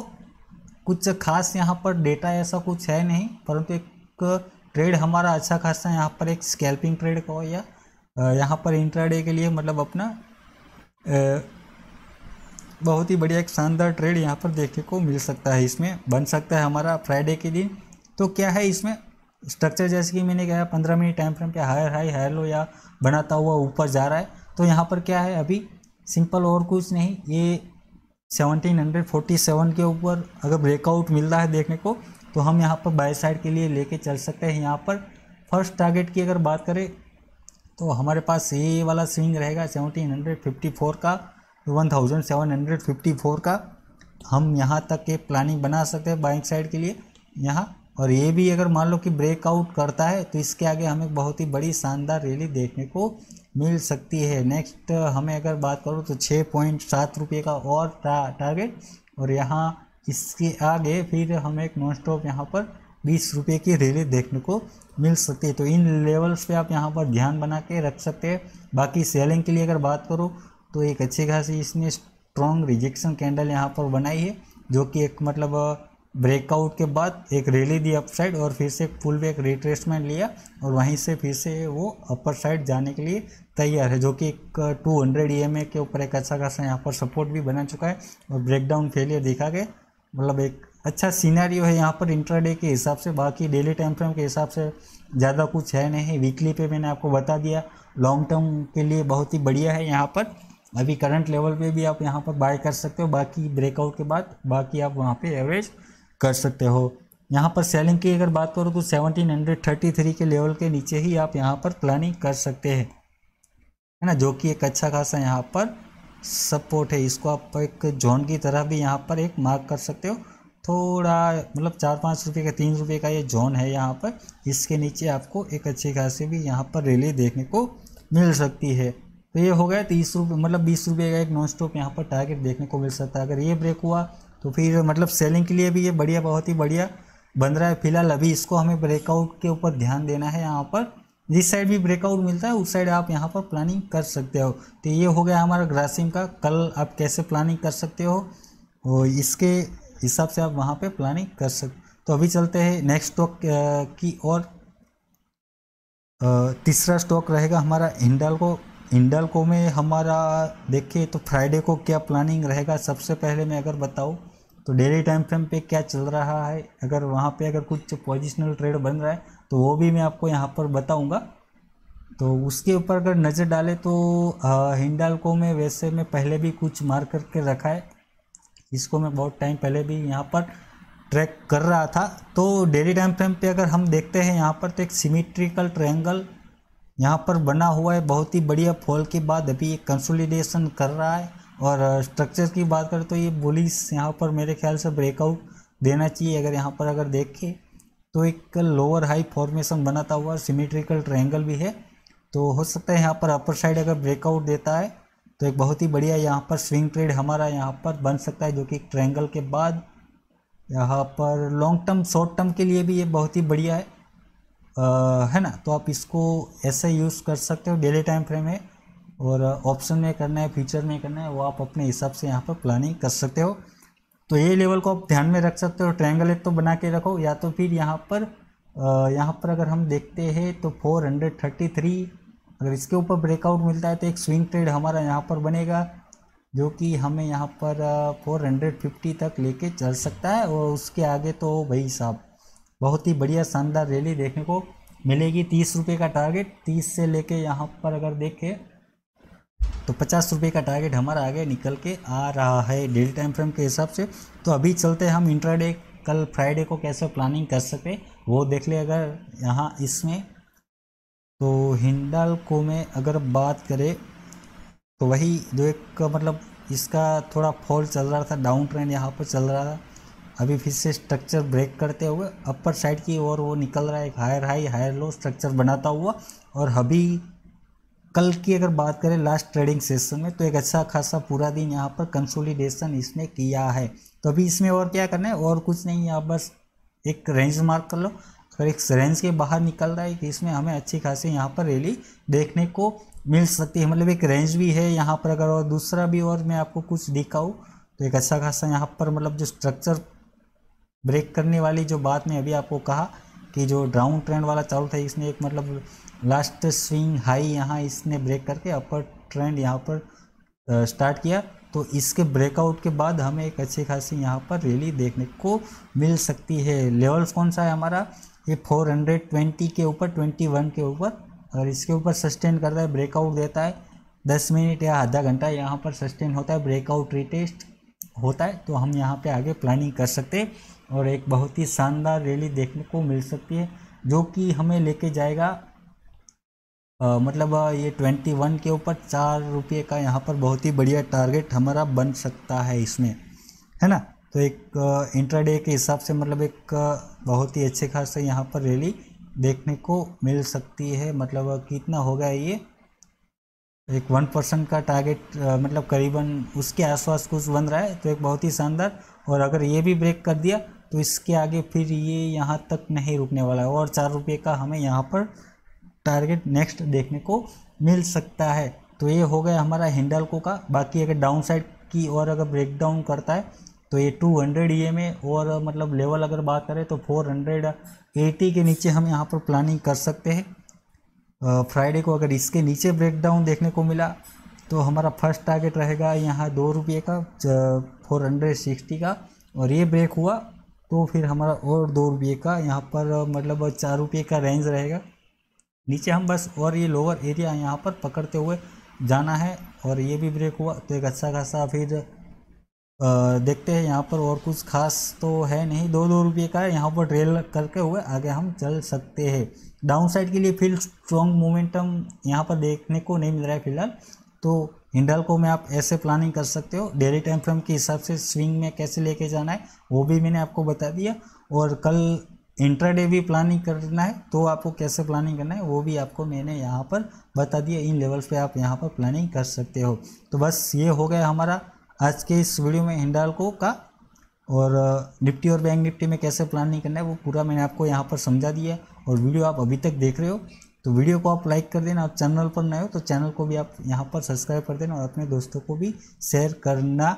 कुछ खास यहाँ पर डेटा ऐसा कुछ है नहीं परंतु एक ट्रेड हमारा अच्छा खासा यहाँ पर एक स्कैल्पिंग ट्रेड का हो या यहाँ पर इंट्रा के लिए मतलब अपना बहुत ही बढ़िया एक शानदार ट्रेड यहाँ पर देखने को मिल सकता है इसमें बन सकता है हमारा फ्राइडे के दिन तो क्या है इसमें स्ट्रक्चर जैसे कि मैंने कहा पंद्रह मिनट टाइम फ्रेम पे हायर हाई हायर लो या बनाता हुआ ऊपर जा रहा है तो यहाँ पर क्या है अभी सिंपल और कुछ नहीं ये 1747 के ऊपर अगर ब्रेकआउट मिल रहा है देखने को तो हम यहाँ पर बाय साइड के लिए लेके चल सकते हैं यहाँ पर फर्स्ट टारगेट की अगर बात करें तो हमारे पास ये वाला स्विंग रहेगा सेवनटीन का 1754 का हम यहाँ तक के प्लानिंग बना सकते हैं बाइक साइड के लिए यहाँ और ये भी अगर मान लो कि ब्रेकआउट करता है तो इसके आगे हमें बहुत ही बड़ी शानदार रैली देखने को मिल सकती है नेक्स्ट हमें अगर बात करूँ तो छः पॉइंट सात रुपये का और टा, टारगेट और यहाँ इसके आगे फिर हमें एक नॉन स्टॉप यहाँ पर बीस रुपये की रैली देखने को मिल सकती है तो इन लेवल्स पे आप यहाँ पर ध्यान बना के रख सकते हैं बाकी सेलिंग के लिए अगर बात करूँ तो एक अच्छी खासी इसने स्ट्रॉन्ग रिजेक्शन कैंडल यहाँ पर बनाई है जो कि एक मतलब ब्रेकआउट के बाद एक रैली दी अप साइड और फिर से फुल बैक रिट्रेसमेंट लिया और वहीं से फिर से वो अपर साइड जाने के लिए तैयार है जो कि एक 200 हंड्रेड ई के ऊपर एक अच्छा खासा यहाँ पर सपोर्ट भी बना चुका है और ब्रेकडाउन फेलियर देखा गया मतलब एक अच्छा सीनारी है यहाँ पर इंट्राडे के हिसाब से बाकी डेली टाइम फ्रेम के हिसाब से ज़्यादा कुछ है नहीं वीकली पे मैंने आपको बता दिया लॉन्ग टर्म के लिए बहुत ही बढ़िया है यहाँ पर अभी करंट लेवल पे भी आप यहाँ पर बाय कर सकते हो बाकी ब्रेकआउट के बाद बाकी आप वहाँ पे एवरेज कर सकते हो यहाँ पर सेलिंग की अगर बात करो तो 1733 के लेवल के नीचे ही आप यहाँ पर प्लानिंग कर सकते हैं है ना जो कि एक अच्छा खासा यहाँ पर सपोर्ट है इसको आप एक जोन की तरह भी यहाँ पर एक मार्क कर सकते हो थोड़ा मतलब चार पाँच रुपये का तीन रुपये का ये जोन है यहाँ पर इसके नीचे आपको एक अच्छी खासी भी यहाँ पर रैली देखने को मिल सकती है तो ये हो गया तीस रुपये मतलब बीस रुपये का एक नॉन स्टॉप यहाँ पर टारगेट देखने को मिल सकता है अगर ये ब्रेक हुआ तो फिर मतलब सेलिंग के लिए भी ये बढ़िया बहुत ही बढ़िया बन रहा है फिलहाल अभी इसको हमें ब्रेकआउट के ऊपर ध्यान देना है यहाँ पर जिस साइड भी ब्रेकआउट मिलता है उस साइड आप यहाँ पर प्लानिंग कर सकते हो तो ये हो गया हमारा ग्रासिंग का कल आप कैसे प्लानिंग कर सकते हो और इसके हिसाब से आप वहाँ पर प्लानिंग कर सकते तो अभी चलते हैं नेक्स्ट स्टॉक की और तीसरा स्टॉक रहेगा हमारा हिंडाल को इंडालको में हमारा देखिए तो फ्राइडे को क्या प्लानिंग रहेगा सबसे पहले मैं अगर बताऊँ तो डेली टाइम फ्रेम पे क्या चल रहा है अगर वहाँ पे अगर कुछ पोजिशनल ट्रेड बन रहा है तो वो भी मैं आपको यहाँ पर बताऊँगा तो उसके ऊपर अगर नज़र डाले तो हिंडालको में वैसे मैं पहले भी कुछ मार करके रखा है इसको मैं बहुत टाइम पहले भी यहाँ पर ट्रैक कर रहा था तो डेली टाइम फ्रेम पे अगर हम देखते हैं यहाँ पर तो एक सिमिट्रिकल ट्रायंगल यहाँ पर बना हुआ है बहुत ही बढ़िया फॉल के बाद अभी ये कंसोलिडेशन कर रहा है और स्ट्रक्चर की बात करें तो ये बुलिस यहाँ पर मेरे ख्याल से ब्रेकआउट देना चाहिए अगर यहाँ पर अगर देखें तो एक लोअर हाई फॉर्मेशन बनाता हुआ सिमेट्रिकल ट्रायंगल भी है तो हो सकता है यहाँ पर अपर साइड अगर ब्रेकआउट देता है तो एक बहुत ही बढ़िया यहाँ पर स्विंग ट्रेड हमारा यहाँ पर बन सकता है जो कि ट्रायंगल के बाद यहाँ पर लॉन्ग टर्म शॉर्ट टर्म के लिए भी ये बहुत ही बढ़िया है है ना तो आप इसको ऐसे यूज़ कर सकते हो डेली टाइम फ्रेम है और ऑप्शन में करना है फ्यूचर में करना है वो आप अपने हिसाब से यहाँ पर प्लानिंग कर सकते हो तो ये लेवल को आप ध्यान में रख सकते हो ट्रायंगल एक तो बना के रखो या तो फिर यहाँ पर यहाँ पर अगर हम देखते हैं तो 433 अगर इसके ऊपर ब्रेकआउट मिलता है तो एक स्विंग ट्रेड हमारा यहाँ पर बनेगा जो कि हमें यहाँ पर 450 तक लेके चल सकता है और उसके आगे तो भाई साहब बहुत ही बढ़िया शानदार रैली देखने को मिलेगी तीस रुपये का टारगेट तीस से लेके यहाँ पर अगर देखें तो पचास रुपये का टारगेट हमारा आगे निकल के आ रहा है डेली टाइम फ्रेम के हिसाब से तो अभी चलते हम इंट्राडे कल फ्राइडे को कैसे प्लानिंग कर सकते वो देख ले अगर यहाँ इसमें तो हिंडल को में अगर बात करें तो वही जो एक मतलब इसका थोड़ा फॉल चल रहा था डाउन ट्रेंड यहाँ पर चल रहा था अभी फिर से स्ट्रक्चर ब्रेक करते हुए अपर साइड की ओर वो निकल रहा है एक higher high higher low structure बनाता हुआ और अभी कल की अगर बात करें लास्ट ट्रेडिंग सेशन में तो एक अच्छा खासा पूरा दिन यहाँ पर कंसोलिडेशन इसने किया है तो अभी इसमें और क्या करना है और कुछ नहीं है बस एक रेंज मार्क कर लो अगर एक रेंज के बाहर निकल रहा है कि इसमें हमें अच्छी खासी यहाँ पर रैली देखने को मिल सकती है मतलब एक रेंज भी है यहाँ पर अगर और दूसरा भी और मैं आपको कुछ दिखाऊँ तो एक अच्छा खासा यहाँ पर मतलब जो स्ट्रक्चर ब्रेक करने वाली जो बात मैं अभी आपको कहा कि जो डाउन ट्रेंड वाला चालू था इसने एक मतलब लास्ट स्विंग हाई यहाँ इसने ब्रेक करके अपर ट्रेंड यहाँ पर स्टार्ट किया तो इसके ब्रेकआउट के बाद हमें एक अच्छी खासी यहाँ पर रैली देखने को मिल सकती है लेवल कौन सा है हमारा ये 420 के ऊपर 21 के ऊपर अगर इसके ऊपर सस्टेन करता है ब्रेकआउट देता है 10 मिनट या आधा घंटा यहाँ पर सस्टेन होता है ब्रेकआउट रिटेस्ट होता है तो हम यहाँ पे आगे प्लानिंग कर सकते हैं और एक बहुत ही शानदार रैली देखने को मिल सकती है जो कि हमें लेके जाएगा आ, मतलब ये ट्वेंटी वन के ऊपर चार रुपये का यहाँ पर बहुत ही बढ़िया टारगेट हमारा बन सकता है इसमें है ना तो एक इंट्राडे के हिसाब से मतलब एक बहुत ही अच्छे खासे यहाँ पर रैली देखने को मिल सकती है मतलब कितना होगा ये एक वन परसेंट का टारगेट मतलब करीबन उसके आसपास कुछ बन रहा है तो एक बहुत ही शानदार और अगर ये भी ब्रेक कर दिया तो इसके आगे फिर ये यहाँ तक नहीं रुकने वाला है और चार रुपये का हमें यहाँ पर टारगेट नेक्स्ट देखने को मिल सकता है तो ये हो गया हमारा हिंडालको का बाकी अगर डाउन साइड की और अगर ब्रेकडाउन करता है तो ये 200 हंड्रेड ई और मतलब लेवल अगर बात करें तो 480 के नीचे हम यहाँ पर प्लानिंग कर सकते हैं फ्राइडे को अगर इसके नीचे ब्रेकडाउन देखने को मिला तो हमारा फर्स्ट टारगेट रहेगा यहाँ दो रुपये का फोर हंड्रेड सिक्सटी का और ये ब्रेक हुआ तो फिर हमारा और दो रुपये का यहाँ पर मतलब चार रुपये का रेंज रहेगा नीचे हम बस और ये लोअर एरिया यहाँ पर पकड़ते हुए जाना है और ये भी ब्रेक हुआ तो एक अच्छा खासा फिर आ, देखते हैं यहाँ पर और कुछ खास तो है नहीं दो दो रुपये का है यहाँ पर ट्रेल करके हुए आगे हम चल सकते हैं डाउन साइड के लिए फिर स्ट्रॉन्ग मोमेंटम यहाँ पर देखने को नहीं मिल रहा है फिलहाल तो इंडल को में आप ऐसे प्लानिंग कर सकते हो डेली टाइम फ्रेम के हिसाब से स्विंग में कैसे लेके जाना है वो भी मैंने आपको बता दिया और कल इंट्राडे भी प्लानिंग करना है तो आपको कैसे प्लानिंग करना है वो भी आपको मैंने यहाँ पर बता दिया इन लेवल्स पे आप यहाँ पर प्लानिंग कर सकते हो तो बस ये हो गया हमारा आज के इस वीडियो में हिंडालको का और निफ्टी और बैंक निफ्टी में कैसे प्लानिंग करना है वो पूरा मैंने आपको यहाँ पर समझा दिया और वीडियो आप अभी तक देख रहे हो तो वीडियो को आप लाइक कर देना आप चैनल पर नए हो तो चैनल को भी आप यहाँ पर सब्सक्राइब कर देना और अपने दोस्तों को भी शेयर करना